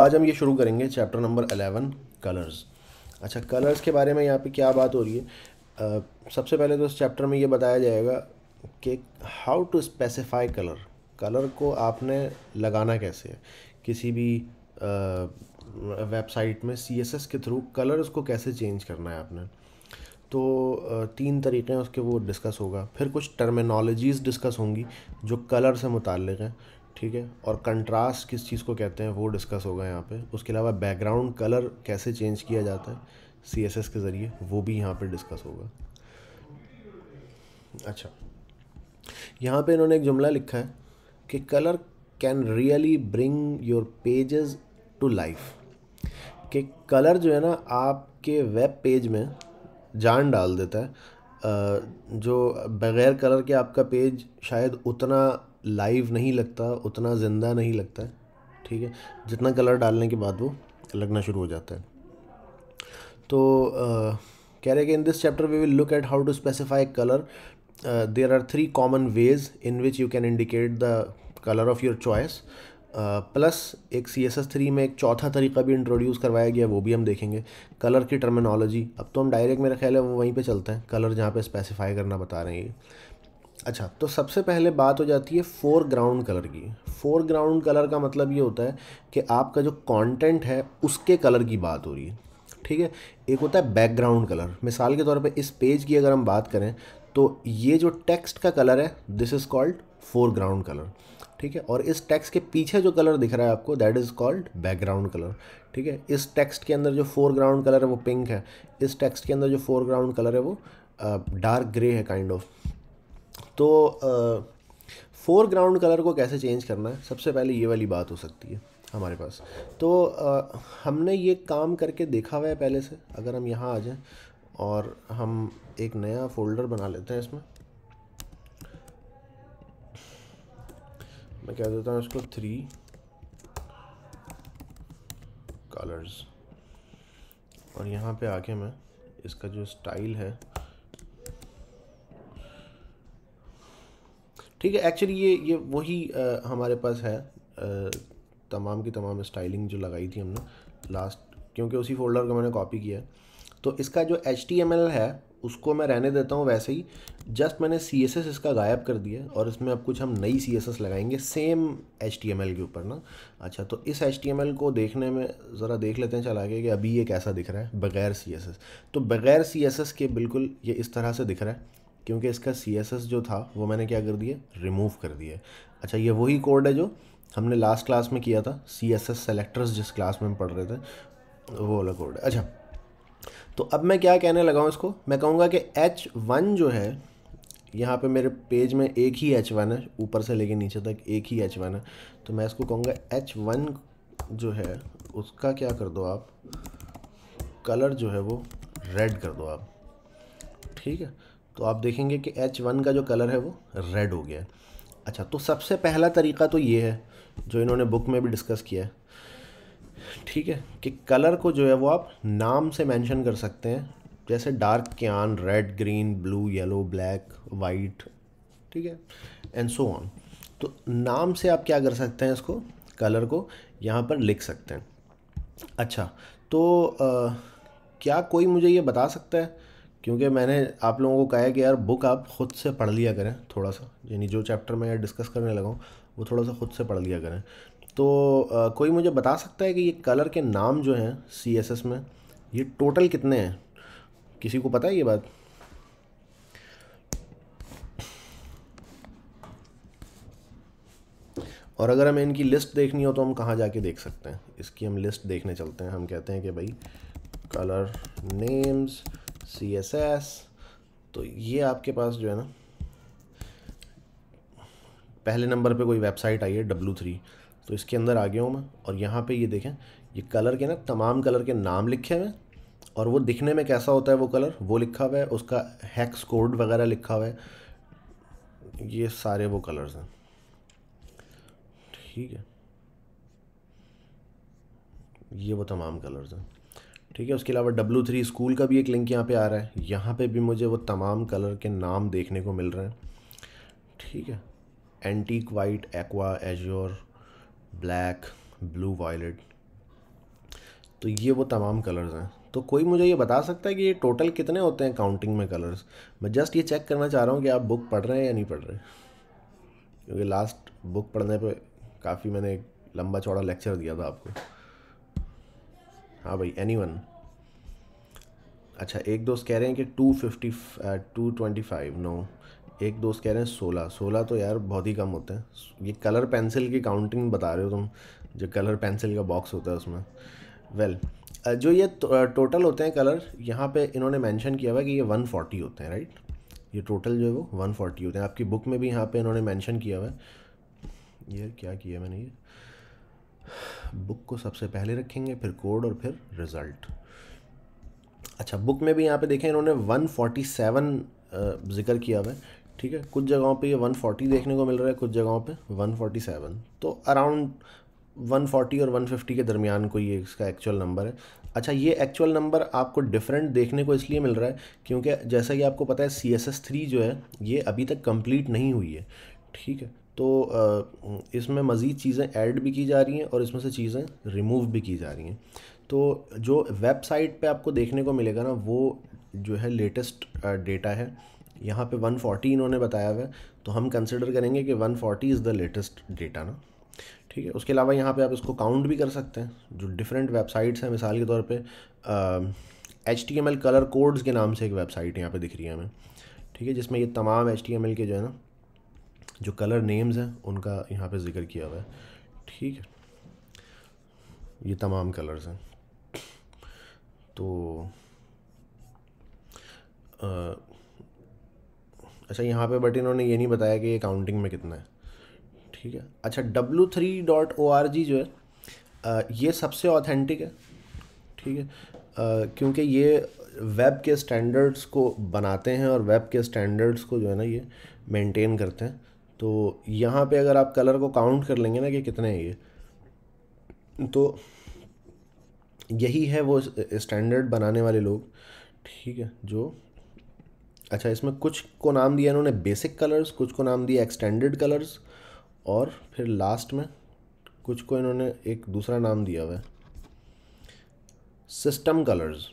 आज हम ये शुरू करेंगे चैप्टर नंबर अलेवन कलर्स अच्छा कलर्स के बारे में यहाँ पे क्या बात हो रही है आ, सबसे पहले तो इस चैप्टर में ये बताया जाएगा कि how to specify colour colour को आपने लगाना कैसे है किसी भी वेबसाइट में सी एस एस के थ्रू कलर्स को कैसे चेंज करना है आपने तो तीन तरीक़े हैं उसके वो डिस्कस होगा फिर कुछ टर्मिनोलॉजीज़ डिस्कस होंगी जो कलर से मुतल हैं ठीक है और कंट्रास्ट किस चीज़ को कहते हैं वो डिस्कस होगा यहाँ पे उसके अलावा बैकग्राउंड कलर कैसे चेंज किया जाता है सी एस एस के ज़रिए वो भी यहाँ पे डिस्कस होगा अच्छा यहाँ पे इन्होंने एक जुमला लिखा है कि colour can really bring your pages to life कि कलर जो है ना आपके वेब पेज में जान डाल देता है जो बग़ैर कलर के आपका पेज शायद उतना लाइव नहीं लगता उतना ज़िंदा नहीं लगता है ठीक है जितना कलर डालने के बाद वो लगना शुरू हो जाता है तो कह रहे कि in this chapter we will look at how to specify colour there are three common ways in which you can indicate the colour of your choice plus एक सी एस एस थ्री में एक चौथा तरीका भी introduce करवाया गया वो भी हम देखेंगे कलर की टर्मिनोलॉजी अब तो हम डायरेक्ट मेरा ख्याल है वो वहीं पे चलते हैं कलर जहाँ पे स्पेसिफाई करना बता रहे हैं अच्छा तो सबसे पहले बात हो जाती है फोर ग्राउंड कलर की फोर ग्राउंड कलर का मतलब ये होता है कि आपका जो कंटेंट है उसके कलर की बात हो रही है ठीक है एक होता है बैकग्राउंड कलर मिसाल के तौर पे इस पेज की अगर हम बात करें तो ये जो टेक्स्ट का कलर है this is called foreground colour ठीक है और इस टेक्स्ट के पीछे जो कलर दिख रहा है आपको that is called background colour ठीक है इस टेक्स्ट के अंदर जो फोर ग्राउंड कलर है वो पिंक है इस टेक्स्ट के अंदर जो फोर ग्राउंड कलर है वो डार्क ग्रे है काइंड ऑफ तो फोर ग्राउंड कलर को कैसे चेंज करना है सबसे पहले ये वाली बात हो सकती है हमारे पास तो आ, हमने ये काम करके देखा हुआ है पहले से अगर हम यहाँ आ जाएं और हम एक नया फोल्डर बना लेते हैं इसमें मैं कह देता हूँ इसको थ्री कलर्स और यहाँ पे आके मैं इसका जो स्टाइल है ठीक है एक्चुअली ये ये वही हमारे पास है तमाम की तमाम स्टाइलिंग जो लगाई थी हमने लास्ट क्योंकि उसी फोल्डर को मैंने कॉपी किया है तो इसका जो एच है उसको मैं रहने देता हूँ वैसे ही जस्ट मैंने सी एस एस इसका गायब कर दिया और इसमें अब कुछ हम नई सी एस एस लगाएंगे same H T M L के ऊपर ना अच्छा तो इस एच टी एम एल को देखने में ज़रा देख लेते हैं चला के कि अभी ये कैसा दिख रहा है बगैर सी एस एस तो बगैर सी एस एस के बिल्कुल ये इस तरह से दिख रहा है क्योंकि इसका सी जो था वो मैंने क्या कर दिया रिमूव कर दिया अच्छा ये वही कोड है जो हमने लास्ट क्लास में किया था सी एस एस सेलेक्टर्स जिस क्लास में हम पढ़ रहे थे वो वाला कोड है अच्छा तो अब मैं क्या कहने लगा हूँ इसको मैं कहूँगा कि एच वन जो है यहाँ पे मेरे पेज में एक ही एच वन है ऊपर से लेके नीचे तक एक ही एच वन है तो मैं इसको कहूँगा एच वन जो है उसका क्या कर दो आप कलर जो है वो रेड कर दो आप ठीक है तो आप देखेंगे कि एच वन का जो कलर है वो रेड हो गया अच्छा तो सबसे पहला तरीका तो ये है जो इन्होंने बुक में भी डिस्कस किया है ठीक है कि कलर को जो है वो आप नाम से मेंशन कर सकते हैं जैसे dark cyan red green blue yellow black white ठीक है एंड सो ऑन तो नाम से आप क्या कर सकते हैं इसको कलर को यहाँ पर लिख सकते हैं अच्छा तो आ, क्या कोई मुझे ये बता सकता है क्योंकि मैंने आप लोगों को कहा है कि यार बुक आप खुद से पढ़ लिया करें थोड़ा सा यानी जो चैप्टर मैं डिस्कस करने लगा हूँ वो थोड़ा सा खुद से पढ़ लिया करें तो आ, कोई मुझे बता सकता है कि ये कलर के नाम जो हैं सी एस एस में ये टोटल कितने हैं किसी को पता है ये बात और अगर हमें इनकी लिस्ट देखनी हो तो हम कहाँ जाके देख सकते हैं इसकी हम लिस्ट देखने चलते हैं हम कहते हैं कि भाई colour names C S S तो ये आपके पास जो है ना पहले नंबर पे कोई वेबसाइट आई है डब्लू थ्री तो इसके अंदर आ गया हूँ मैं और यहाँ पे ये देखें ये कलर के ना तमाम कलर के नाम लिखे हुए और वो दिखने में कैसा होता है वो कलर वो लिखा हुआ है उसका हैक्स कोड वगैरह लिखा हुआ है ये सारे वो कलर्स हैं ठीक है ये वो तमाम कलर्स हैं ठीक है उसके अलावा डब्लू थ्री स्कूल का भी एक लिंक यहाँ पे आ रहा है यहाँ पे भी मुझे वो तमाम कलर के नाम देखने को मिल रहे हैं ठीक है antique white aqua azure black blue violet तो ये वो तमाम कलर्स हैं तो कोई मुझे ये बता सकता है कि ये टोटल कितने होते हैं काउंटिंग में कलर्स मैं जस्ट ये चेक करना चाह रहा हूँ कि आप बुक पढ़ रहे हैं या नहीं पढ़ रहे क्योंकि लास्ट बुक पढ़ने पर काफ़ी मैंने लंबा चौड़ा लेक्चर दिया था आपको हाँ भाई एनी वन अच्छा एक दोस्त कह रहे हैं कि two fifty two twenty five no एक दोस्त कह रहे हैं सोलह सोलह तो यार बहुत ही कम होते हैं ये कलर पेंसिल की काउंटिंग बता रहे हो तुम जो कलर पेंसिल का बॉक्स होता है उसमें वेल well, uh, जो ये टोटल uh, होते हैं कलर यहाँ पे इन्होंने मेंशन किया हुआ है कि ये वन फोर्टी होते हैं राइट ये टोटल जो है वो फोर्टी होते हैं आपकी बुक में भी यहाँ पे इन्होंने मेंशन किया हुआ है ये क्या किया मैंने ये बुक को सबसे पहले रखेंगे फिर कोड और फिर रिज़ल्ट अच्छा बुक में भी यहाँ पे देखें इन्होंने 147 जिक्र किया हुआ है ठीक है कुछ जगहों पे ये 140 देखने को मिल रहा है कुछ जगहों पे 147 तो अराउंड 140 और 150 के दरमियान को ये इसका एक्चुअल नंबर है अच्छा ये एक्चुअल नंबर आपको डिफरेंट देखने को इसलिए मिल रहा है क्योंकि जैसा कि आपको पता है सी एस एस थ्री जो है ये अभी तक कंप्लीट नहीं हुई है ठीक है तो इसमें मज़ीद चीज़ें ऐड भी की जा रही हैं और इसमें से चीज़ें रिमूव भी की जा रही हैं तो जो वेबसाइट पे आपको देखने को मिलेगा ना वो जो है लेटेस्ट डेटा है यहाँ पे 140 इन्होंने बताया हुआ है तो हम कंसिडर करेंगे कि 140 इज़ द लेटेस्ट डेटा ना ठीक है उसके अलावा यहाँ पे आप इसको काउंट भी कर सकते हैं जो डिफरेंट वेबसाइट्स हैं मिसाल के तौर पर H T M L colour codes के नाम से एक वेबसाइट यहाँ पर दिख रही है हमें ठीक है जिसमें ये तमाम एच टी एम एल के जो है ना जो कलर नेम्स हैं उनका यहाँ पे ज़िक्र किया हुआ है ठीक है ये तमाम कलर्स हैं तो आ, अच्छा यहाँ पे बट इन्होंने ये नहीं बताया कि ये काउंटिंग में कितना है ठीक है अच्छा W three dot O R G जो है आ, ये सबसे ऑथेंटिक है ठीक है क्योंकि ये वेब के स्टैंडर्ड्स को बनाते हैं और वेब के स्टैंडर्ड्स को जो है ना ये मेंटेन करते हैं तो यहाँ पे अगर आप कलर को काउंट कर लेंगे ना कि कितने हैं ये तो यही है वो स्टैंडर्ड बनाने वाले लोग ठीक है जो अच्छा इसमें कुछ को नाम दिया इन्होंने बेसिक कलर्स कुछ को नाम दिया एक्सटेंडेड कलर्स और फिर लास्ट में कुछ को इन्होंने एक दूसरा नाम दिया हुआ है सिस्टम कलर्स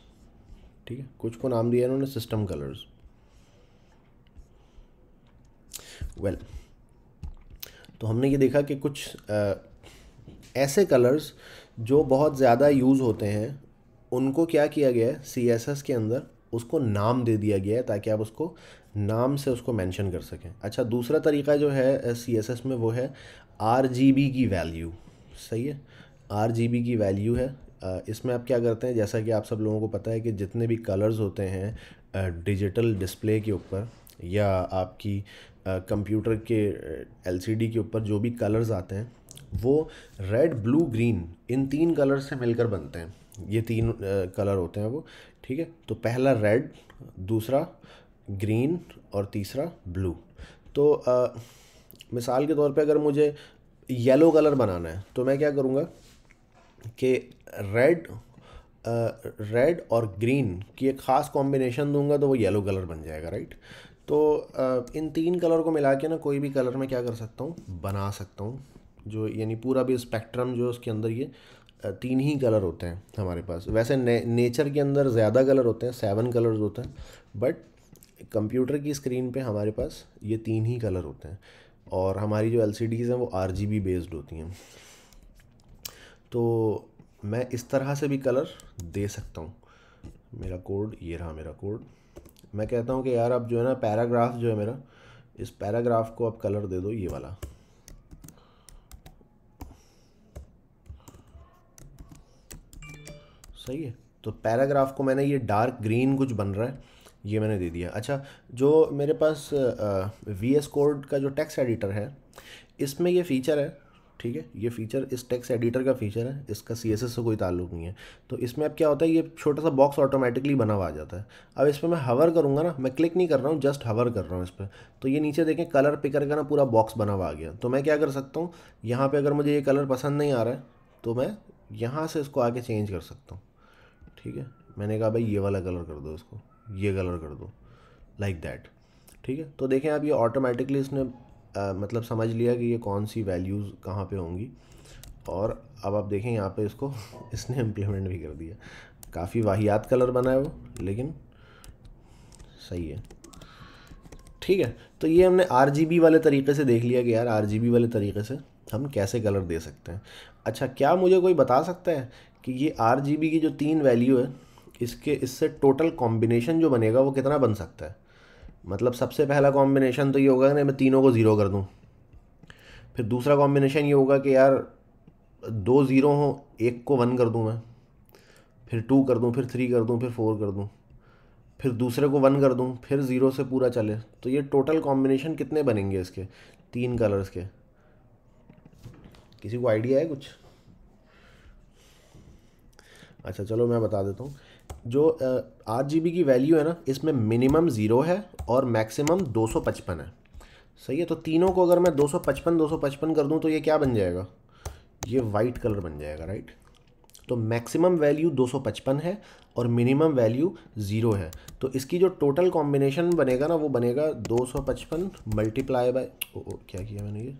ठीक है कुछ को नाम दिया इन्होंने सिस्टम कलर्स वेल well, तो हमने ये देखा कि कुछ आ, ऐसे कलर्स जो बहुत ज़्यादा यूज़ होते हैं उनको क्या किया गया है सी एस एस के अंदर उसको नाम दे दिया गया है ताकि आप उसको नाम से उसको मेंशन कर सकें अच्छा दूसरा तरीका जो है सी एस एस में वो है आर जी बी की वैल्यू सही है आर जी बी की वैल्यू है इसमें आप क्या करते हैं जैसा कि आप सब लोगों को पता है कि जितने भी कलर्स होते हैं डिजिटल डिस्प्ले के ऊपर या आपकी कंप्यूटर के एलसीडी के ऊपर जो भी कलर्स आते हैं वो रेड ब्लू ग्रीन इन तीन कलर से मिलकर बनते हैं ये तीन कलर होते हैं वो ठीक है तो पहला रेड दूसरा ग्रीन और तीसरा ब्लू तो आ, मिसाल के तौर पे अगर मुझे येलो कलर बनाना है तो मैं क्या करूँगा कि रेड रेड और ग्रीन की एक ख़ास कॉम्बिनेशन दूंगा तो वो येलो कलर बन जाएगा राइट तो इन तीन कलर को मिला के ना कोई भी कलर में क्या कर सकता हूँ बना सकता हूँ जो यानी पूरा भी स्पेक्ट्रम जो है उसके अंदर ये तीन ही कलर होते हैं हमारे पास वैसे ने, नेचर के अंदर ज़्यादा कलर होते हैं सेवन कलर्स होते हैं बट कंप्यूटर की स्क्रीन पे हमारे पास ये तीन ही कलर होते हैं और हमारी जो एल हैं वो आर बेस्ड होती हैं तो मैं इस तरह से भी कलर दे सकता हूँ मेरा कोड ये रहा मेरा कोड मैं कहता हूँ कि यार अब जो है ना पैराग्राफ जो है मेरा इस पैराग्राफ को आप कलर दे दो ये वाला सही है तो पैराग्राफ को मैंने ये डार्क ग्रीन कुछ बन रहा है ये मैंने दे दिया अच्छा जो मेरे पास वी एस कोड का जो टेक्स्ट एडिटर है इसमें ये फीचर है ठीक है ये फीचर इस टेक्स एडिटर का फीचर है इसका सी से कोई ताल्लुक नहीं है तो इसमें अब क्या होता है ये छोटा सा बॉक्स ऑटोमेटिकली बना हुआ आ जाता है अब इस पर मैं हवर करूँगा ना मैं क्लिक नहीं कर रहा हूँ जस्ट हवर कर रहा हूँ इस पर तो ये नीचे देखें कलर पिकर का ना पूरा बॉक्स बना हुआ आ गया तो मैं क्या कर सकता हूँ यहाँ पर अगर मुझे ये कलर पसंद नहीं आ रहा है तो मैं यहाँ से इसको आके चेंज कर सकता हूँ ठीक है मैंने कहा भाई ये वाला कलर कर दो इसको ये कलर कर दो लाइक like दैट ठीक है तो देखें आप ये ऑटोमेटिकली इसने आ, मतलब समझ लिया कि ये कौन सी वैल्यूज़ कहाँ पे होंगी और अब आप देखें यहाँ पे इसको इसने इम्प्लीमेंट भी कर दिया काफ़ी वाहियात कलर बना है वो लेकिन सही है ठीक है तो ये हमने आर वाले तरीके से देख लिया कि यार आर वाले तरीके से हम कैसे कलर दे सकते हैं अच्छा क्या मुझे कोई बता सकता है कि ये आर की जो तीन वैल्यू है इसके इससे टोटल कॉम्बिनेशन जो बनेगा वो कितना बन सकता है मतलब सबसे पहला कॉम्बिनेशन तो ये होगा कि मैं तीनों को ज़ीरो कर दूँ फिर दूसरा कॉम्बिनेशन ये होगा कि यार दो ज़ीरो हों एक को वन कर दूँ मैं फिर टू कर दूँ फिर थ्री कर दूँ फिर फोर कर दूँ फिर दूसरे को वन कर दूँ फिर ज़ीरो से पूरा चले तो ये टोटल कॉम्बिनेशन कितने बनेंगे इसके तीन कलर्स के किसी को आइडिया है कुछ अच्छा चलो मैं बता देता हूँ जो आठ जी की वैल्यू है ना इसमें मिनिमम ज़ीरो है और मैक्सिमम 255 है सही है तो तीनों को अगर मैं 255 255 कर दूं तो ये क्या बन जाएगा ये वाइट कलर बन जाएगा राइट तो मैक्सिमम वैल्यू 255 है और मिनिमम वैल्यू ज़ीरो है तो इसकी जो टोटल कॉम्बिनेशन बनेगा ना वो बनेगा दो पचपन मल्टीप्लाई बाय क्या किया मैंने ये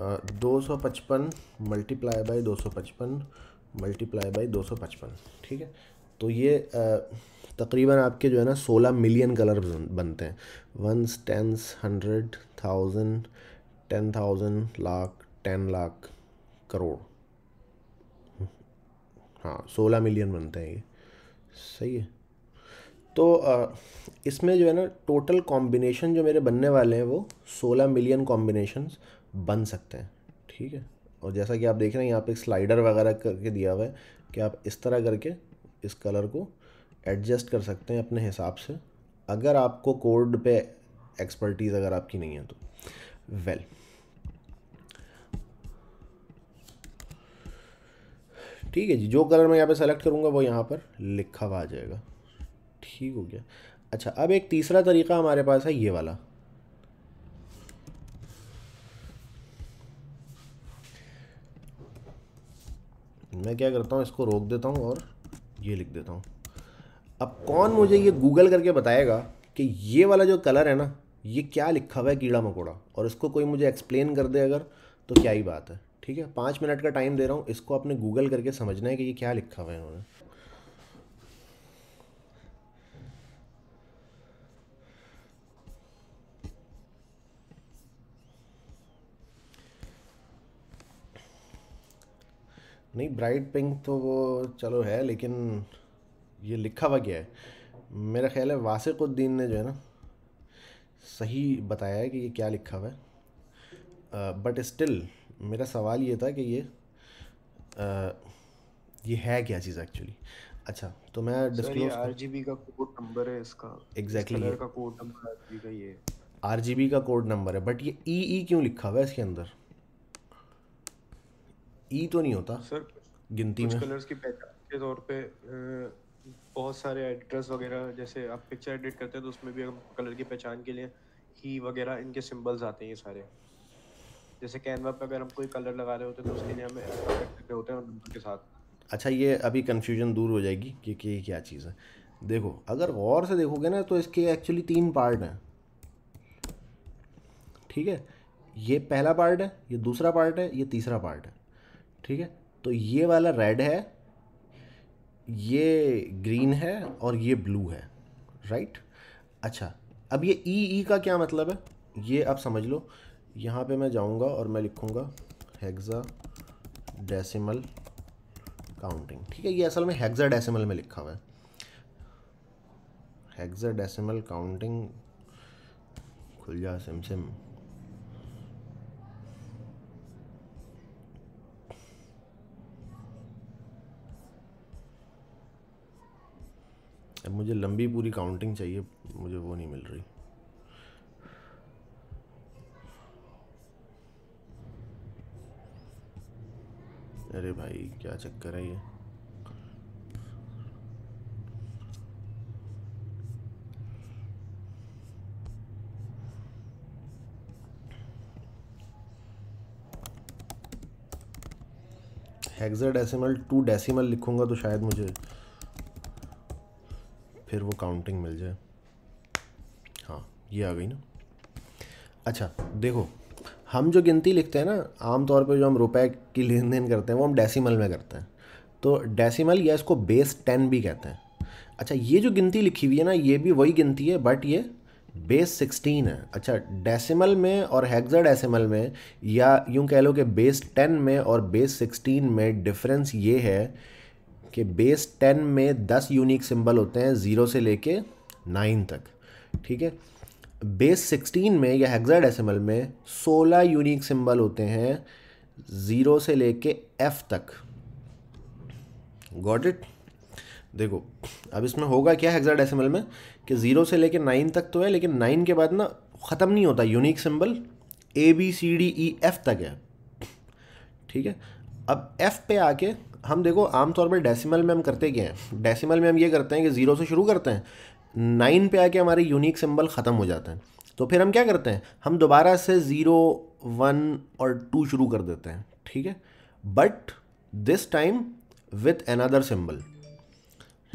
दो सौ पचपन मल्टीप्लाई बाई दो सौ पचपन मल्टीप्लाई बाई दो सौ पचपन ठीक है तो ये तकरीबन आपके जो है ना सोलह मिलियन कलर बनते हैं ones tens hundred thousand ten thousand lakh ten lakh crore हाँ सोलह मिलियन बनते हैं ये सही है तो इसमें जो है ना टोटल कॉम्बिनेशन जो मेरे बनने वाले हैं वो सोलह मिलियन कॉम्बिनेशंस बन सकते हैं ठीक है और जैसा कि आप देख रहे हैं यहाँ पे एक स्लाइडर वगैरह करके दिया हुआ है कि आप इस तरह करके इस कलर को एडजस्ट कर सकते हैं अपने हिसाब से अगर आपको कोड पे एक्सपर्टीज़ अगर आपकी नहीं है तो वेल well. ठीक है जी जो कलर मैं यहाँ पे सेलेक्ट करूँगा वो यहाँ पर लिखा हुआ आ जाएगा ठीक हो गया अच्छा अब एक तीसरा तरीका हमारे पास है ये वाला मैं क्या करता हूँ इसको रोक देता हूँ और ये लिख देता हूँ अब कौन मुझे ये गूगल करके बताएगा कि ये वाला जो कलर है ना ये क्या लिखा हुआ है कीड़ा मकोड़ा और इसको कोई मुझे एक्सप्लेन कर दे अगर तो क्या ही बात है ठीक है पाँच मिनट का टाइम दे रहा हूँ इसको आपने गूगल करके समझना है कि ये क्या लिखा हुआ है इन्होंने नहीं ब्राइट पिंक तो वो चलो है लेकिन ये लिखा हुआ क्या है मेरा ख्याल है वासिकुद्दीन ने जो है ना सही बताया है कि ये क्या लिखा हुआ है बट स्टिल मेरा सवाल ये था कि ये आ, ये है क्या चीज़ एक्चुअली अच्छा तो मैं डिस्क्लोज आरजीबी का कोड नंबर है इसका एग्जैक्टली exactly का कोड नंबर बी का ये का कोड नंबर है बट ये ई e ई e क्यों लिखा हुआ है इसके अंदर ई e तो नहीं होता सर गिनती में कलर्स की पहचान के तौर पे बहुत सारे एडिटर्स वगैरह जैसे आप पिक्चर एडिट करते हैं तो उसमें भी कलर की पहचान के लिए ही वगैरह इनके सिंबल्स आते हैं ये सारे जैसे कैनवा पे अगर हम कोई कलर लगा रहे होते हैं तो उसके लिए हमें होते हैं नंबर के साथ अच्छा ये अभी कन्फ्यूजन दूर हो जाएगी कि ये क्या चीज़ है देखो अगर गौर से देखोगे ना तो इसके एक्चुअली तीन पार्ट हैं ठीक है ये पहला पार्ट है ये दूसरा पार्ट है ये तीसरा पार्ट है ठीक है तो ये वाला रेड है ये ग्रीन है और ये ब्लू है राइट अच्छा अब ये ई e, ई e का क्या मतलब है ये आप समझ लो यहाँ पे मैं जाऊँगा और मैं लिखूँगा हेक्सा डेसिमल काउंटिंग ठीक है ये असल में हेक्सा डेसिमल में लिखा हुआ है हेक्सा डेसिमल काउंटिंग खुल जा सिम सिम अब मुझे लंबी पूरी काउंटिंग चाहिए मुझे वो नहीं मिल रही अरे भाई क्या चक्कर है ये हेक्सा डेसिमल टू डेसिमल लिखूंगा तो शायद मुझे फिर वो काउंटिंग मिल जाए हाँ ये आ गई ना अच्छा देखो हम जो गिनती लिखते हैं ना आमतौर पर जो हम रुपए की लेन देन करते हैं वो हम डेसिमल में करते हैं तो डेसिमल या इसको बेस टेन भी कहते हैं अच्छा ये जो गिनती लिखी हुई है ना ये भी वही गिनती है बट ये बेस सिक्सटीन है अच्छा डेसिमल में और हैगजर डेसिमल में या यूँ कह लो कि बेस टेन में और बेस सिक्सटीन में डिफरेंस ये है कि बेस टेन में दस यूनिक सिंबल होते हैं ज़ीरो से लेके नाइन तक ठीक है बेस सिक्सटीन में या हेक्साडेसिमल में सोलह यूनिक सिंबल होते हैं ज़ीरो से लेके एफ़ तक गॉट इट देखो अब इसमें होगा क्या डेसिमल में कि ज़ीरो से लेके नाइन तक तो है लेकिन नाइन के बाद ना ख़त्म नहीं होता unique symbol A B C D E F तक है ठीक है अब एफ़ पे आके हम देखो आमतौर पर डेसिमल में हम करते क्या हैं डेसिमल में हम ये करते हैं कि ज़ीरो से शुरू करते हैं नाइन पे आके हमारे यूनिक सिंबल ख़त्म हो जाते हैं तो फिर हम क्या करते हैं हम दोबारा से ज़ीरो वन और टू शुरू कर देते हैं ठीक है but this time with another symbol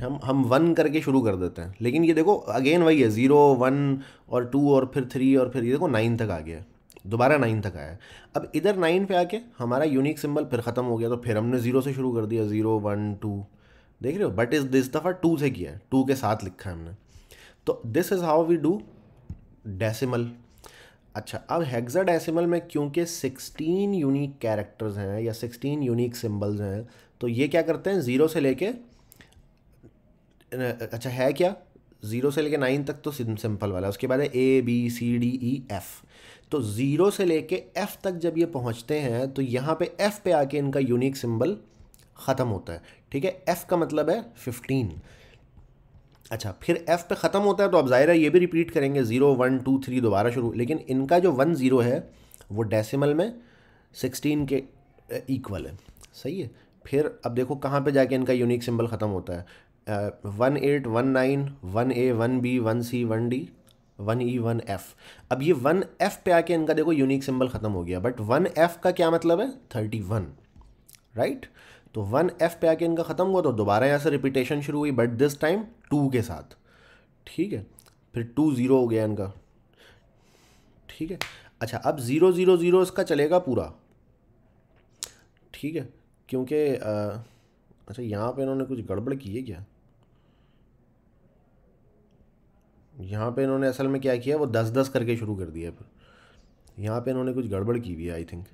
हम हम वन करके शुरू कर देते हैं लेकिन ये देखो अगेन वही है ज़ीरो वन और टू और फिर थ्री और फिर ये देखो नाइन तक आ गया दोबारा नाइन तक आया अब इधर नाइन पे आके हमारा यूनिक सिंबल फिर ख़त्म हो गया तो फिर हमने ज़ीरो से शुरू कर दिया ज़ीरो वन टू देख रहे हो बट इस दिस दफ़ा टू से किया है टू के साथ लिखा है हमने तो this is how we do decimal अच्छा अब हेक्सा डेसिमल में क्योंकि सिक्सटीन यूनिक कैरेक्टर्स हैं या सिक्सटीन यूनिक सिम्बल्स हैं तो ये क्या करते हैं ज़ीरो से लेके अच्छा है क्या ज़ीरो से लेके नाइन तक तो सिंपल वाला है उसके बाद है A B C D E F तो ज़ीरो से लेके एफ़ तक जब ये पहुँचते हैं तो यहाँ पे एफ़ पे आके इनका यूनिक सिंबल ख़त्म होता है ठीक है एफ़ का मतलब है फिफ्टीन अच्छा फिर एफ़ पे ख़त्म होता है तो अब ज़ाहिर है ये भी रिपीट करेंगे ज़ीरो वन टू थ्री दोबारा शुरू लेकिन इनका जो वन ज़ीरो है वो डेसिमल में सिक्सटीन के इक्वल है सही है फिर अब देखो कहाँ पे जाके इनका यूनिक सिंबल ख़त्म होता है one eight one nine one A one B one C one D one E one F अब ये वन एफ़ पे आके इनका देखो यूनिक सिंबल ख़त्म हो गया बट वन एफ़ का क्या मतलब है थर्टी वन राइट तो वन एफ़ पे आके इनका ख़त्म हुआ तो दोबारा यहाँ से रिपीटेशन शुरू हुई बट दिस टाइम टू के साथ ठीक है फिर टू ज़ीरो हो गया इनका ठीक है अच्छा अब ज़ीरो ज़ीरो ज़ीरो इसका चलेगा पूरा ठीक है क्योंकि अच्छा यहाँ पे इन्होंने कुछ गड़बड़ की है क्या यहाँ पे इन्होंने असल में क्या किया वो दस दस करके शुरू कर दिया फिर यहाँ पे इन्होंने कुछ गड़बड़ की हुई है आई थिंक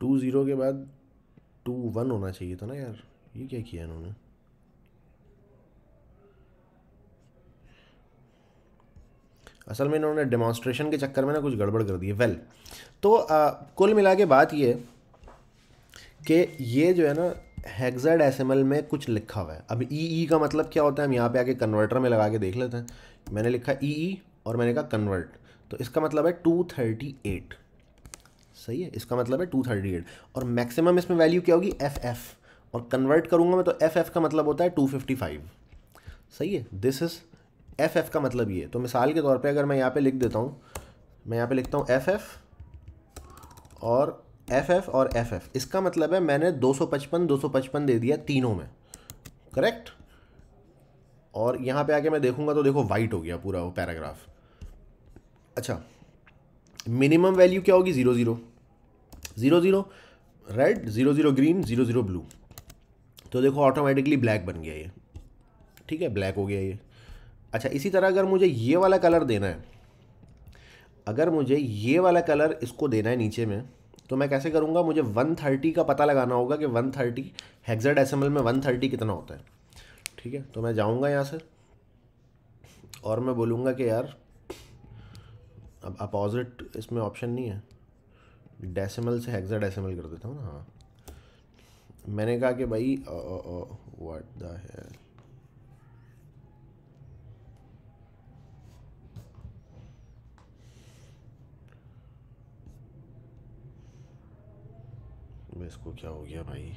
टू ज़ीरो के बाद टू वन होना चाहिए था ना यार ये क्या किया इन्होंने असल में इन्होंने डेमॉन्स्ट्रेशन के चक्कर में ना कुछ गड़बड़ कर दी है वेल तो आ, कुल मिला के बात ये कि ये जो है ना एम एल में कुछ लिखा हुआ है अब ई e ई e का मतलब क्या होता है हम यहाँ पे आके कन्वर्टर में लगा के देख लेते हैं मैंने लिखा ई e ई और मैंने कहा कन्वर्ट तो इसका मतलब है टू थर्टी एट सही है इसका मतलब है टू थर्टी एट और मैक्सिमम इसमें वैल्यू क्या होगी एफ एफ और कन्वर्ट करूँगा मैं तो एफ एफ का मतलब होता है टू फिफ्टी फाइव सही है दिस इज़ एफ एफ का मतलब ये तो मिसाल के तौर पे अगर मैं यहाँ पे लिख देता हूँ मैं यहाँ पे लिखता हूँ एफ एफ और एफ एफ और एफ एफ इसका मतलब है मैंने 255 255 दे दिया तीनों में करेक्ट और यहाँ पे आके मैं देखूँगा तो देखो वाइट हो गया पूरा वो पैराग्राफ अच्छा मिनिमम वैल्यू क्या होगी zero zero zero zero red zero zero green zero zero blue तो देखो ऑटोमेटिकली ब्लैक बन गया ये ठीक है ब्लैक हो गया ये अच्छा इसी तरह अगर मुझे ये वाला कलर देना है अगर मुझे ये वाला कलर इसको देना है नीचे में तो मैं कैसे करूँगा मुझे 130 का पता लगाना होगा कि 130 थर्टी हेक्सा में 130 कितना होता है ठीक है तो मैं जाऊँगा यहाँ से और मैं बोलूँगा कि यार अब अपोजिट इसमें ऑप्शन नहीं है डेसिमल से हेक्सा डेसिमल कर देता हूँ ना हाँ मैंने कहा कि भाई व्हाट द हेल अबे इसको क्या हो गया भाई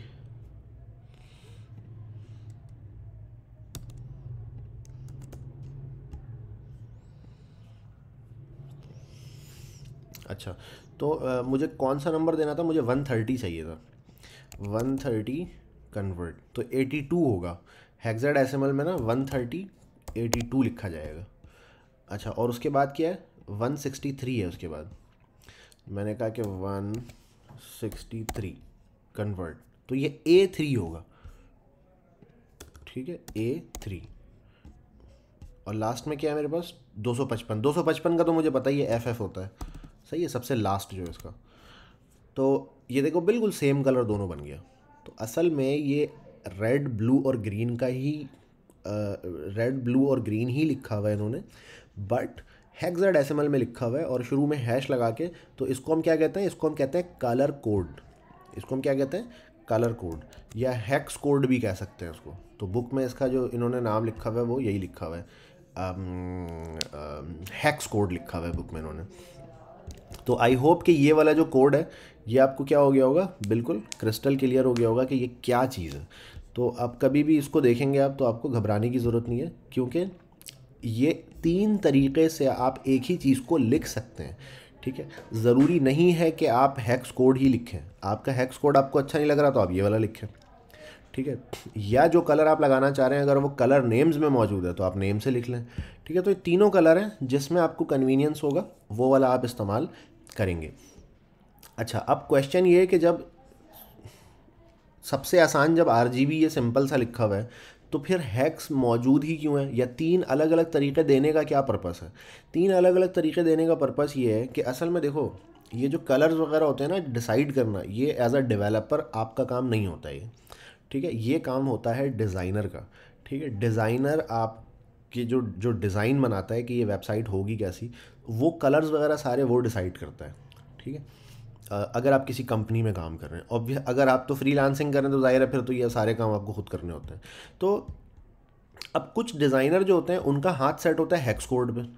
अच्छा तो आ, मुझे कौन सा नंबर देना था मुझे वन थर्टी चाहिए था वन थर्टी कन्वर्ट तो एटी टू होगा हेक्सा डेसिमल में ना वन थर्टी एटी टू लिखा जाएगा अच्छा और उसके बाद क्या है वन सिक्सटी थ्री है उसके बाद मैंने कहा कि वन सिक्सटी थ्री कन्वर्ट तो ये ए थ्री होगा ठीक है ए थ्री और लास्ट में क्या है मेरे पास 255 255 का तो मुझे पता ही है एफ एफ होता है सही है सबसे लास्ट जो है इसका तो ये देखो बिल्कुल सेम कलर दोनों बन गया तो असल में ये रेड ब्लू और ग्रीन का ही रेड ब्लू और ग्रीन ही लिखा हुआ है इन्होंने बट हेक्साडेसिमल में लिखा हुआ है और शुरू में हैश लगा के तो इसको हम क्या कहते हैं इसको हम कहते हैं कलर कोड इसको हम क्या कहते हैं कलर कोड या हैक्स कोड भी कह सकते हैं उसको तो बुक में इसका जो इन्होंने नाम लिखा हुआ है वो यही लिखा हुआ है हैक्स कोड लिखा हुआ है बुक में इन्होंने तो आई होप कि ये वाला जो कोड है ये आपको क्या हो गया होगा बिल्कुल क्रिस्टल क्लियर हो गया होगा कि ये क्या चीज़ है तो आप कभी भी इसको देखेंगे आप तो आपको घबराने की ज़रूरत नहीं है क्योंकि ये तीन तरीके से आप एक ही चीज़ को लिख सकते हैं ठीक है ज़रूरी नहीं है कि आप हैक्स कोड ही लिखें आपका हैक्स कोड आपको अच्छा नहीं लग रहा तो आप ये वाला लिखें ठीक है या जो कलर आप लगाना चाह रहे हैं अगर वो कलर नेम्स में मौजूद है तो आप नेम से लिख लें ठीक है तो ये तीनों कलर हैं जिसमें आपको कन्वीनियंस होगा वो वाला आप इस्तेमाल करेंगे अच्छा अब क्वेश्चन ये है कि जब सबसे आसान जब आर ये सिंपल सा लिखा हुआ है तो फिर हैक्स मौजूद ही क्यों है या तीन अलग अलग तरीके देने का क्या पर्पस है तीन अलग अलग तरीके देने का पर्पस ये है कि असल में देखो ये जो कलर्स वगैरह होते हैं ना डिसाइड करना ये एज अ डेवलपर आपका काम नहीं होता ये ठीक है ये काम होता है डिज़ाइनर का ठीक है डिज़ाइनर आप कि जो जो डिज़ाइन बनाता है कि ये वेबसाइट होगी कैसी वो कलर्स वगैरह सारे वो डिसाइड करता है ठीक है अगर आप किसी कंपनी में काम कर रहे हैं ऑब्वियस अगर आप तो फ्री लांसिंग कर रहे हैं तो जाहिर है फिर तो ये सारे काम आपको खुद करने होते हैं तो अब कुछ डिज़ाइनर जो होते हैं उनका हाथ सेट होता है हैक्स कोड पर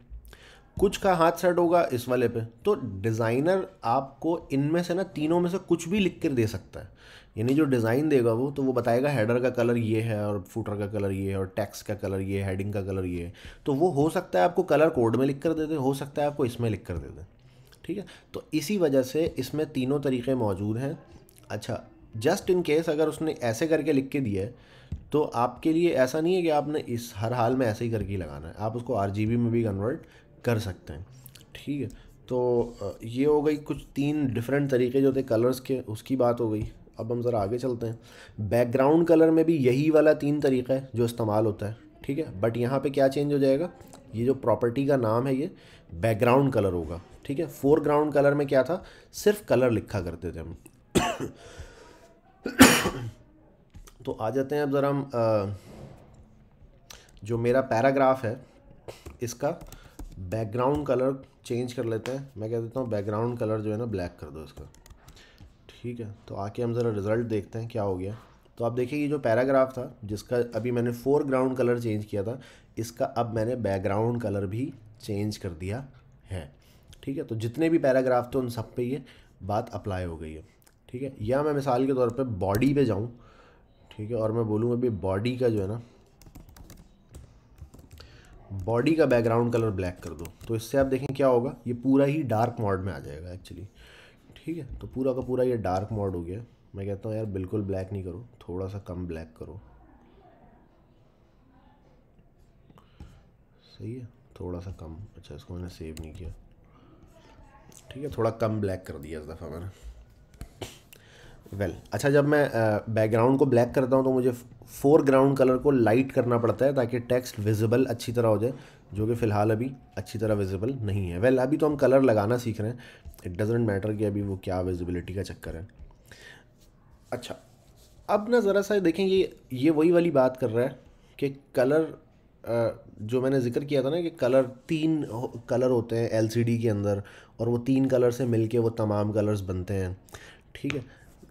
कुछ का हाथ सेट होगा इस वाले पे तो डिज़ाइनर आपको इनमें से ना तीनों में से कुछ भी लिख कर दे सकता है यानी जो डिज़ाइन देगा वो तो वो बताएगा हेडर का कलर ये है और फूटर का कलर ये है और टैक्स का कलर ये है हेडिंग का कलर ये है तो वो हो सकता है आपको कलर कोड में लिख कर दे दे हो सकता है आपको इसमें लिख कर दे दें ठीक है तो इसी वजह से इसमें तीनों तरीके मौजूद हैं अच्छा जस्ट इन केस अगर उसने ऐसे करके लिख के दिया है तो आपके लिए ऐसा नहीं है कि आपने इस हर हाल में ऐसे ही करके लगाना है आप उसको आर में भी कन्वर्ट कर सकते हैं ठीक है तो ये हो गई कुछ तीन डिफरेंट तरीके जो थे कलर्स के उसकी बात हो गई अब हम ज़रा आगे चलते हैं बैकग्राउंड कलर में भी यही वाला तीन तरीका है जो इस्तेमाल होता है ठीक है बट यहाँ पे क्या चेंज हो जाएगा ये जो प्रॉपर्टी का नाम है ये बैकग्राउंड कलर होगा ठीक है फोरग्राउंड कलर में क्या था सिर्फ कलर लिखा करते थे हम तो आ जाते हैं अब ज़रा हम जो मेरा पैराग्राफ है इसका बैकग्राउंड कलर चेंज कर लेते हैं मैं कह देता हूँ बैकग्राउंड कलर जो है ना ब्लैक कर दो इसका ठीक है तो आके हम ज़रा रिज़ल्ट देखते हैं क्या हो गया तो आप देखिए ये जो पैराग्राफ था जिसका अभी मैंने फोरग्राउंड कलर चेंज किया था इसका अब मैंने बैकग्राउंड कलर भी चेंज कर दिया है ठीक है तो जितने भी पैराग्राफ थे उन सब पे ये बात अप्लाई हो गई है ठीक है या मैं मिसाल के तौर पे बॉडी पे जाऊँ ठीक है और मैं बोलूँगा अभी बॉडी का जो है ना बॉडी का बैकग्राउंड कलर ब्लैक कर दो तो इससे आप देखें क्या होगा ये पूरा ही डार्क मॉड में आ जाएगा एक्चुअली ठीक है तो पूरा का पूरा ये डार्क मॉड हो गया मैं कहता हूँ यार बिल्कुल ब्लैक नहीं करो थोड़ा सा कम ब्लैक करो सही है थोड़ा सा कम अच्छा इसको मैंने सेव नहीं किया ठीक है थोड़ा कम ब्लैक कर दिया इस दफ़ा मैंने वेल well, अच्छा जब मैं बैकग्राउंड को ब्लैक करता हूँ तो मुझे फोरग्राउंड कलर को लाइट करना पड़ता है ताकि टेक्स्ट विजिबल अच्छी तरह हो जाए जो कि फ़िलहाल अभी अच्छी तरह विजिबल नहीं है वेल well, अभी तो हम कलर लगाना सीख रहे हैं इट डजेंट मैटर कि अभी वो क्या विजिबिलिटी का चक्कर है अच्छा अब ना ज़रा सा देखें ये ये वही वाली बात कर रहा है कि कलर जो मैंने जिक्र किया था ना कि कलर तीन कलर होते हैं एलसीडी के अंदर और वो तीन कलर से मिलके वो तमाम कलर्स बनते हैं ठीक है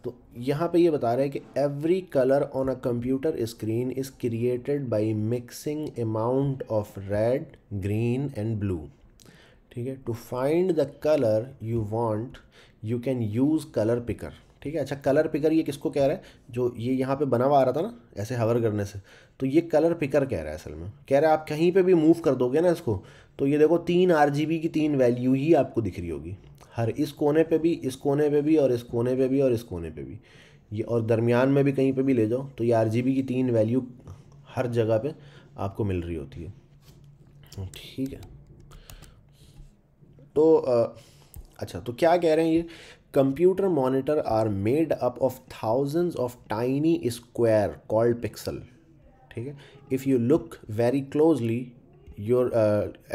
तो यहाँ पे ये बता रहे हैं कि every colour on a computer screen is created by mixing amount of red green and blue ठीक है to find the colour you want you can use colour picker ठीक है अच्छा कलर पिकर ये किसको कह रहा है जो ये यहाँ पे बना हुआ आ रहा था ना ऐसे हवर करने से तो ये कलर पिकर कह रहा है असल में कह रहा है आप कहीं पे भी मूव कर दोगे ना इसको तो ये देखो तीन आर की तीन वैल्यू ही आपको दिख रही होगी हर इस कोने पर भी इस कोने पर भी और इस कोने पर भी और इस कोने पर भी ये और दरमियान में भी कहीं पर भी ले जाओ तो ये आर की तीन वैल्यू हर जगह पर आपको मिल रही होती है ठीक है तो आ, अच्छा तो क्या कह रहे हैं ये computer monitor are made up of thousands of tiny square called pixel ठीक है if you look very closely your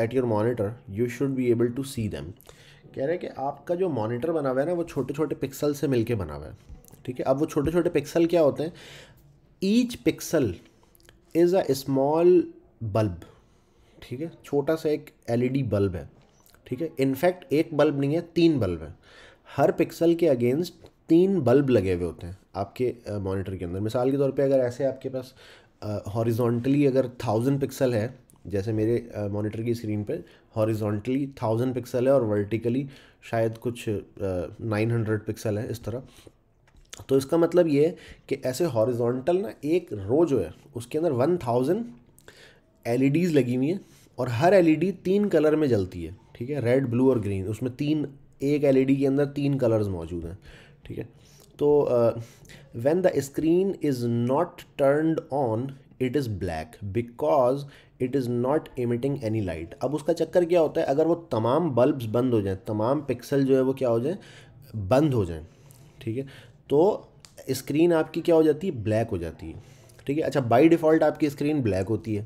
at your monitor you should be able to see them कह रहे हैं कि आपका जो मॉनिटर बना हुआ है ना वो छोटे छोटे पिक्सल से मिल बना हुआ है ठीक है अब वो छोटे छोटे पिक्सल क्या होते हैं each pixel is a small bulb ठीक है छोटा सा एक एलईडी बल्ब e है ठीक है इनफैक्ट एक बल्ब नहीं है तीन बल्ब है हर पिक्सल के अगेंस्ट तीन बल्ब लगे हुए होते हैं आपके मॉनिटर के अंदर मिसाल के तौर पे अगर ऐसे आपके पास हॉरिजॉन्टली अगर थाउजेंड पिक्सल है जैसे मेरे मॉनिटर की स्क्रीन पे हॉरिजॉन्टली थाउजेंड पिक्सल है और वर्टिकली शायद कुछ नाइन हंड्रेड पिक्सल है इस तरह तो इसका मतलब ये है कि ऐसे हॉरिजॉन्टल ना एक रो जो है उसके अंदर वन थाउजेंड एल लगी हुई हैं और हर एल e तीन कलर में जलती है ठीक है रेड ब्लू और ग्रीन उसमें तीन एक एलईडी e के अंदर तीन कलर्स मौजूद हैं ठीक है तो when the screen is not turned on it is black because it is not emitting any light अब उसका चक्कर क्या होता है अगर वो तमाम बल्ब्स बंद हो जाएँ तमाम पिक्सल जो है वो क्या हो जाए बंद हो जाए ठीक है तो स्क्रीन आपकी क्या हो जाती है ब्लैक हो जाती है ठीक है अच्छा बाई डिफ़ॉल्ट आपकी स्क्रीन ब्लैक होती है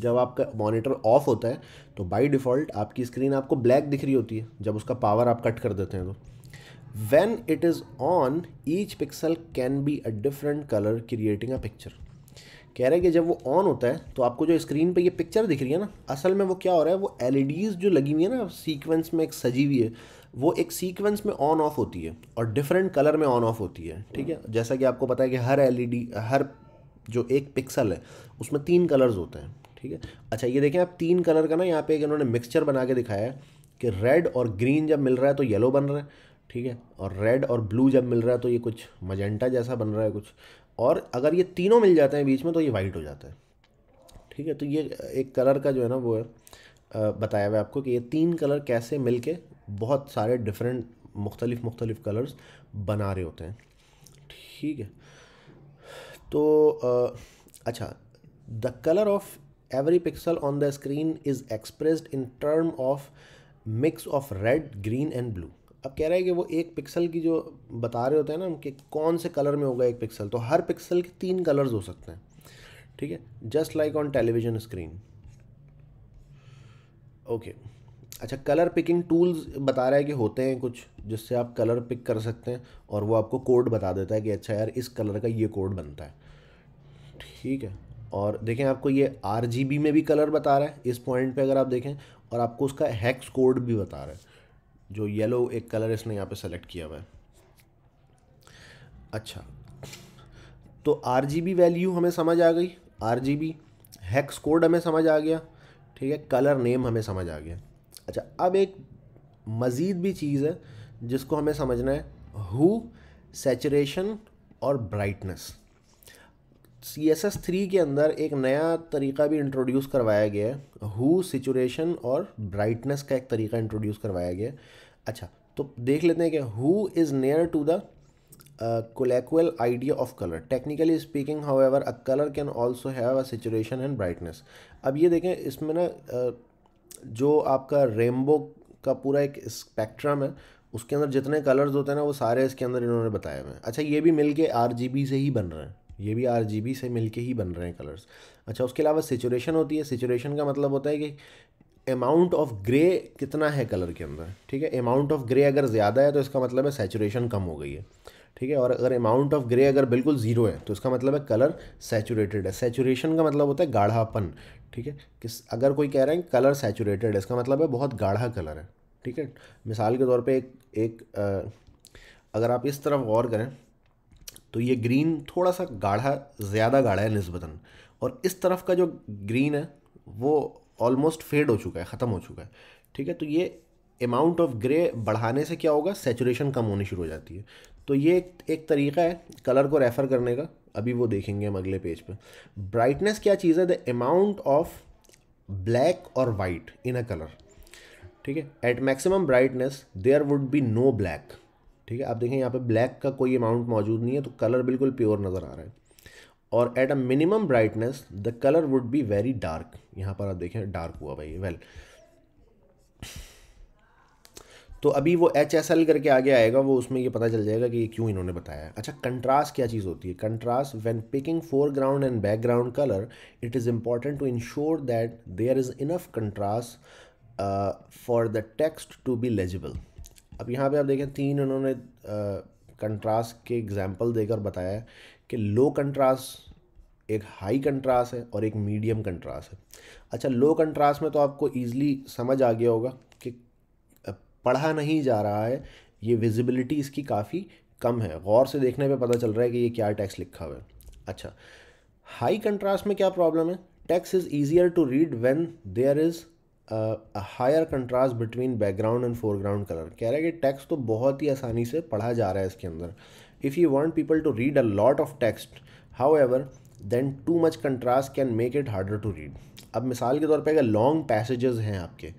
जब आपका मॉनिटर ऑफ होता है तो बाय डिफ़ॉल्ट आपकी स्क्रीन आपको ब्लैक दिख रही होती है जब उसका पावर आप कट कर देते हैं तो when it is on each pixel can be a different colour creating a picture कह रहे हैं कि जब वो ऑन होता है तो आपको जो स्क्रीन पे ये पिक्चर दिख रही है ना असल में वो क्या हो रहा है वो एल जो लगी हुई है ना सीक्वेंस में एक सजी हुई है वो एक सीक्वेंस में ऑन ऑफ होती है और डिफरेंट कलर में ऑन ऑफ होती है ठीक है जैसा कि आपको पता है कि हर एल हर जो एक पिक्सल है उसमें तीन कलर्स होते हैं ठीक है अच्छा ये देखें आप तीन कलर का ना यहाँ पे एक इन्होंने मिक्सचर बना के दिखाया है कि रेड और ग्रीन जब मिल रहा है तो येलो बन रहा है ठीक है और रेड और ब्लू जब मिल रहा है तो ये कुछ मजेंटा जैसा बन रहा है कुछ और अगर ये तीनों मिल जाते हैं बीच में तो ये वाइट हो जाता है ठीक है तो ये एक कलर का जो है ना वो है बताया हुआ आपको कि ये तीन कलर कैसे मिल के बहुत सारे डिफरेंट मुख्तलिफ मुख्तलिफ कलर्स बना रहे होते हैं ठीक है तो अच्छा the colour of every pixel on the screen is expressed in term of mix of red green and blue अब कह रहा है कि वो एक पिक्सल की जो बता रहे होते हैं ना कि कौन से कलर में होगा एक पिक्सल तो हर पिक्सल के तीन कलर्स हो सकते हैं ठीक है just like on television screen okay अच्छा कलर पिकिंग टूल्स बता रहा है कि होते हैं कुछ जिससे आप कलर पिक कर सकते हैं और वो आपको कोड बता देता है कि अच्छा यार इस कलर का ये कोड बनता है ठीक है और देखें आपको ये आर में भी कलर बता रहा है इस पॉइंट पे अगर आप देखें और आपको उसका हैक्स कोड भी बता रहा है जो येलो एक कलर इसने यहाँ पे सेलेक्ट किया हुआ है अच्छा तो आर वैल्यू हमें समझ आ गई आर हैक्स कोड हमें समझ आ गया ठीक है कलर नेम हमें समझ आ गया अच्छा अब एक मज़ीद भी चीज़ है जिसको हमें समझना है हु सेचुरेशन और brightness C S S three के अंदर एक नया तरीका भी इंट्रोड्यूस करवाया गया है हु सिचुएशन और ब्राइटनेस का एक तरीका इंट्रोड्यूस करवाया गया है अच्छा तो देख लेते हैं कि hue is near to the idea of colour technically speaking however a colour can also have a सिचुएशन एंड ब्राइटनेस अब ये देखें इसमें ना uh, जो आपका रेमबो का पूरा एक स्पेक्ट्रम है उसके अंदर जितने कलर्स होते हैं ना वो सारे इसके अंदर इन्होंने बताए हुए हैं अच्छा ये भी मिलके आर से ही बन रहे हैं ये भी आर से के ही बन रहे हैं कलर्स अच्छा उसके अलावा सिचुरेशन होती है सिचुरेशन का मतलब होता है कि अमाउंट ऑफ ग्रे कितना है कलर के अंदर ठीक है अमाउंट ऑफ ग्रे अगर ज़्यादा है तो इसका मतलब है सेचुरेशन कम हो गई है ठीक है और अगर अमाउंट ऑफ ग्रे अगर बिल्कुल ज़ीरो है तो इसका मतलब है कलर सेचूरेटेड है सेचुरेशन का मतलब होता है गाढ़ापन ठीक है किस अगर कोई कह रहा है कलर सेचूरेटेड है इसका मतलब है बहुत गाढ़ा कलर है ठीक है मिसाल के तौर पर एक एक आ, अगर आप इस तरफ गौर करें तो ये ग्रीन थोड़ा सा गाढ़ा ज़्यादा गाढ़ा है नस्बता और इस तरफ का जो ग्रीन है वो ऑलमोस्ट फेड हो चुका है ख़त्म हो चुका है ठीक है तो ये अमाउंट ऑफ ग्रे बढ़ाने से क्या होगा सेचुरेशन कम होनी शुरू हो जाती है तो ये एक तरीका है कलर को रेफ़र करने का अभी वो देखेंगे हम अगले पेज पर ब्राइटनेस क्या चीज़ है द अमाउंट ऑफ ब्लैक और वाइट इन अ कलर ठीक है at maximum brightness there would be no black ठीक है आप देखें यहाँ पे ब्लैक का कोई अमाउंट मौजूद नहीं है तो कलर बिल्कुल प्योर नज़र आ रहा है और at a minimum brightness the colour would be very dark यहाँ पर आप देखें डार्क हुआ भाई वेल तो अभी वो एच एस एल करके आगे आएगा वो उसमें ये पता चल जाएगा कि ये क्यों इन्होंने बताया अच्छा कंट्रास्ट क्या चीज़ होती है contrast when picking foreground and background colour it is important to ensure that there is enough contrast for the text to be legible अब यहाँ पे आप देखें तीन उन्होंने कंट्रास्ट के एग्जाम्पल देकर बताया है कि लो कंट्रास्ट एक हाई कंट्रास्ट है और एक मीडियम कंट्रास्ट है अच्छा लो कंट्रास्ट में तो आपको ईजिली समझ आ गया होगा कि पढ़ा नहीं जा रहा है ये विजिबिलिटी इसकी काफ़ी कम है गौर से देखने पे पता चल रहा है कि ये क्या टैक्स लिखा हुआ है अच्छा हाई कंट्रास्ट में क्या प्रॉब्लम है text is easier to read when there is higher contrast between background and foreground colour कह रहा है कि टेक्स्ट तो बहुत ही आसानी से पढ़ा जा रहा है इसके अंदर if you want people to read a lot of text however then too much contrast can make it harder to read अब मिसाल के तौर पर अगर लॉन्ग पैसेजेस हैं आपके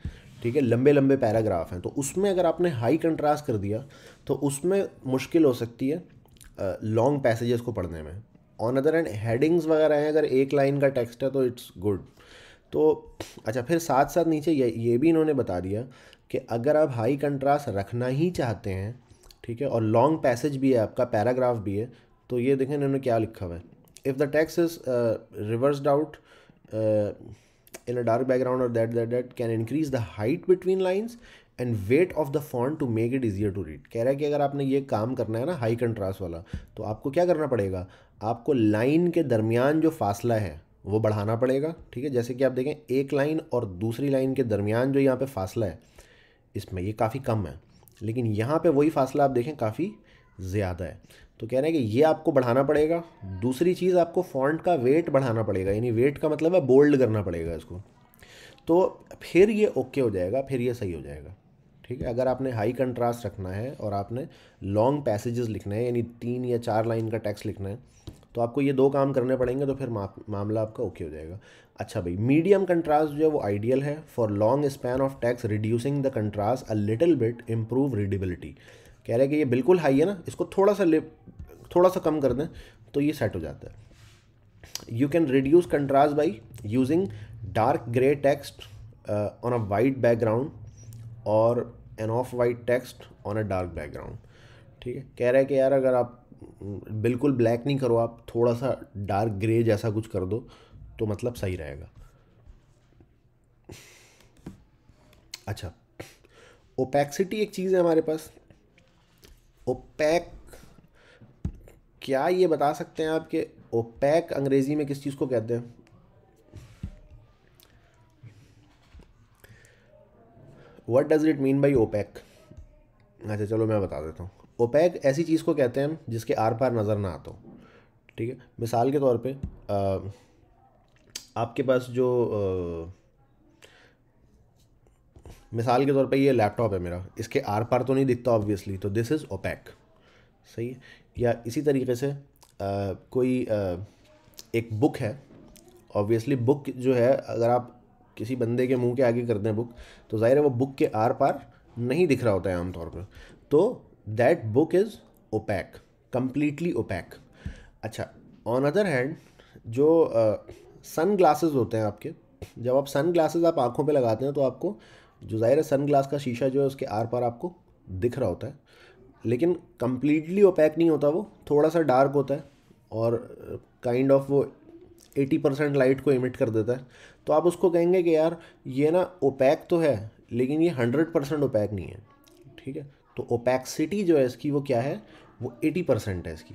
ठीक है लंबे लंबे पैराग्राफ हैं तो उसमें अगर आपने हाई कंट्रास्ट कर दिया तो उसमें मुश्किल हो सकती है लॉन्ग पैसेजेस को पढ़ने में ऑन अदर एंड हेडिंग्स वगैरह हैं अगर एक लाइन का टेक्स्ट है तो इट्स गुड तो अच्छा फिर साथ साथ नीचे ये ये भी इन्होंने बता दिया कि अगर आप हाई कंट्रास्ट रखना ही चाहते हैं ठीक है और लॉन्ग पैसेज भी है आपका पैराग्राफ भी है तो ये देखें इन्होंने क्या लिखा हुआ है if the text is reversed out in a dark background और that that that can increase the height between lines and weight of the font to make it easier to read कह रहा है कि अगर आपने ये काम करना है ना हाई कंट्रास्ट वाला तो आपको क्या करना पड़ेगा आपको लाइन के दरमियान जो फासला है वो बढ़ाना पड़ेगा ठीक है जैसे कि आप देखें एक लाइन और दूसरी लाइन के दरमियान जो यहाँ पे फासला है इसमें ये काफ़ी कम है लेकिन यहाँ पे वही फासला आप देखें काफ़ी ज़्यादा है तो कह रहे हैं कि ये आपको बढ़ाना पड़ेगा दूसरी चीज़ आपको फॉन्ट का वेट बढ़ाना पड़ेगा यानी वेट का मतलब है बोल्ड करना पड़ेगा इसको तो फिर ये ओके हो जाएगा फिर ये सही हो जाएगा ठीक है अगर आपने हाई कंट्रास्ट रखना है और आपने लॉन्ग पैसेजेस लिखना है यानी तीन या चार लाइन का टैक्स लिखना है तो आपको ये दो काम करने पड़ेंगे तो फिर मामला आपका ओके हो जाएगा अच्छा भाई मीडियम कंट्रास्ट जो है वो आइडियल है for long span of text reducing the contrast a little bit improve readability कह रहे हैं कि ये बिल्कुल हाई है ना इसको थोड़ा सा थोड़ा सा कम कर दें तो ये सेट हो जाता है you can reduce contrast by using dark grey text on a white background और an off white text on a dark background ठीक है कह रहा है कि यार अगर आप बिल्कुल ब्लैक नहीं करो आप थोड़ा सा डार्क ग्रे जैसा कुछ कर दो तो मतलब सही रहेगा अच्छा ओपैक्सिटी एक चीज़ है हमारे पास ओपैक क्या ये बता सकते हैं आप कि ओपैक अंग्रेज़ी में किस चीज़ को कहते हैं what does it mean by opaque अच्छा चलो मैं बता देता हूँ ओपैक ऐसी चीज़ को कहते हैं जिसके आर पार नज़र ना आता ठीक है मिसाल के तौर पे आ, आपके पास जो आ, मिसाल के तौर पे ये लैपटॉप है मेरा इसके आर पार तो नहीं दिखता ऑब्वियसली तो दिस इज़ ओपैक सही है या इसी तरीके से आ, कोई आ, एक बुक है ऑब्वियसली बुक जो है अगर आप किसी बंदे के मुंह के आगे कर दें बुक तो ज़ाहिर है वो बुक के आर पार नहीं दिख रहा होता है आमतौर पर तो that book is opaque completely opaque अच्छा ऑन अदर हैंड जो सन uh, होते हैं आपके जब आप सन ग्लासेज आप आँखों पे लगाते हैं तो आपको जो ज़ाहिर है सन ग्लास का शीशा जो है उसके आर पार आपको दिख रहा होता है लेकिन कम्प्लीटली ओपैक नहीं होता वो थोड़ा सा डार्क होता है और काइंड ऑफ वो एटी परसेंट लाइट को इमिट कर देता है तो आप उसको कहेंगे कि यार ये ना ओपैक तो है लेकिन ये हंड्रेड परसेंट ओपैक नहीं है ठीक है तो ओपैक्सिटी जो है इसकी वो क्या है वो एटी परसेंट है इसकी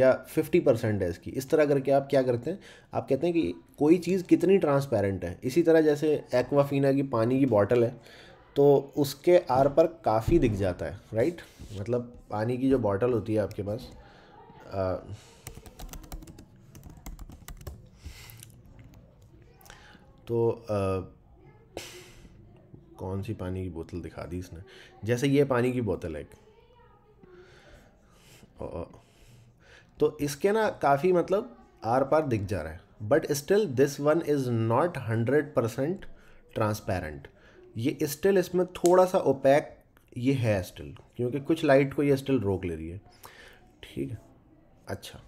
या फिफ्टी परसेंट है इसकी इस तरह करके आप क्या करते हैं आप कहते हैं कि कोई चीज़ कितनी ट्रांसपेरेंट है इसी तरह जैसे एक्वाफीना की पानी की बॉटल है तो उसके आर पर काफ़ी दिख जाता है राइट मतलब पानी की जो बॉटल होती है आपके पास आ, तो आ, कौन सी पानी की बोतल दिखा दी इसने जैसे ये पानी की बोतल है तो इसके ना काफ़ी मतलब आर पार दिख जा रहा है but still this one is not hundred percent transparent ये स्टिल इसमें थोड़ा सा ओपैक ये है स्टिल क्योंकि कुछ लाइट को ये स्टिल रोक ले रही है ठीक है अच्छा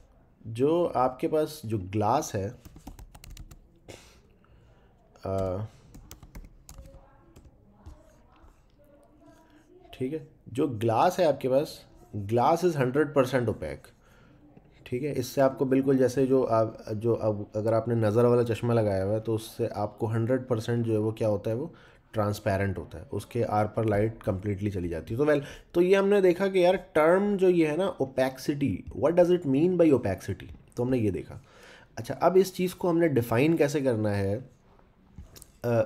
जो आपके पास जो ग्लास है आ, ठीक है जो ग्लास है आपके पास glass is hundred percent opaque ठीक है इससे आपको बिल्कुल जैसे जो आप जो अब अगर आपने नज़र वाला चश्मा लगाया हुआ है तो उससे आपको हंड्रेड परसेंट जो है वो क्या होता है वो ट्रांसपेरेंट होता है उसके आर पर लाइट कम्प्लीटली चली जाती है तो वेल तो ये हमने देखा कि यार टर्म जो ये है ना opacity what does it mean by opacity तो हमने ये देखा अच्छा अब इस चीज़ को हमने डिफ़ाइन कैसे करना है आ,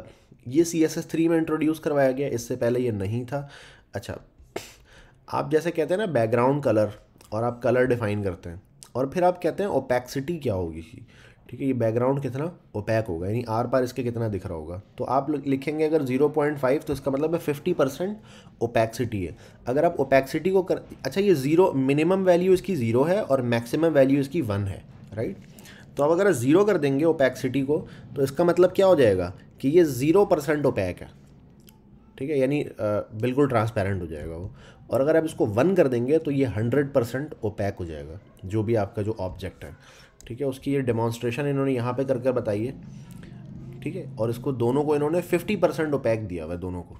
ये सी एस एस थ्री में इंट्रोड्यूस करवाया गया इससे पहले ये नहीं था अच्छा आप जैसे कहते हैं ना बैकग्राउंड कलर और आप कलर डिफाइन करते हैं और फिर आप कहते हैं ओपैक्सिटी क्या होगी ठीक है ये बैकग्राउंड कितना ओपैक होगा यानी आर पार इसके कितना दिख रहा होगा तो आप लिखेंगे अगर ज़ीरो पॉइंट फाइव तो इसका मतलब है फिफ्टी परसेंट ओपैक्सिटी है अगर आप ओपैक्सिटी को कर अच्छा ये ज़ीरो मिनिमम वैल्यू इसकी ज़ीरो है और मैक्सिमम वैल्यू इसकी वन है राइट तो आप अगर ज़ीरो कर देंगे ओपैक्सिटी को तो इसका मतलब क्या हो जाएगा कि ये ज़ीरो परसेंट ओपैक है ठीक है यानी बिल्कुल ट्रांसपेरेंट हो जाएगा वो और अगर आप इसको वन कर देंगे तो ये हंड्रेड परसेंट ओपैक हो जाएगा जो भी आपका जो ऑब्जेक्ट है ठीक है उसकी ये डेमॉन्स्ट्रेशन इन्होंने यहाँ पे कर कर बताई है ठीक है और इसको दोनों को इन्होंने फिफ्टी परसेंट ओपैक दिया हुआ है दोनों को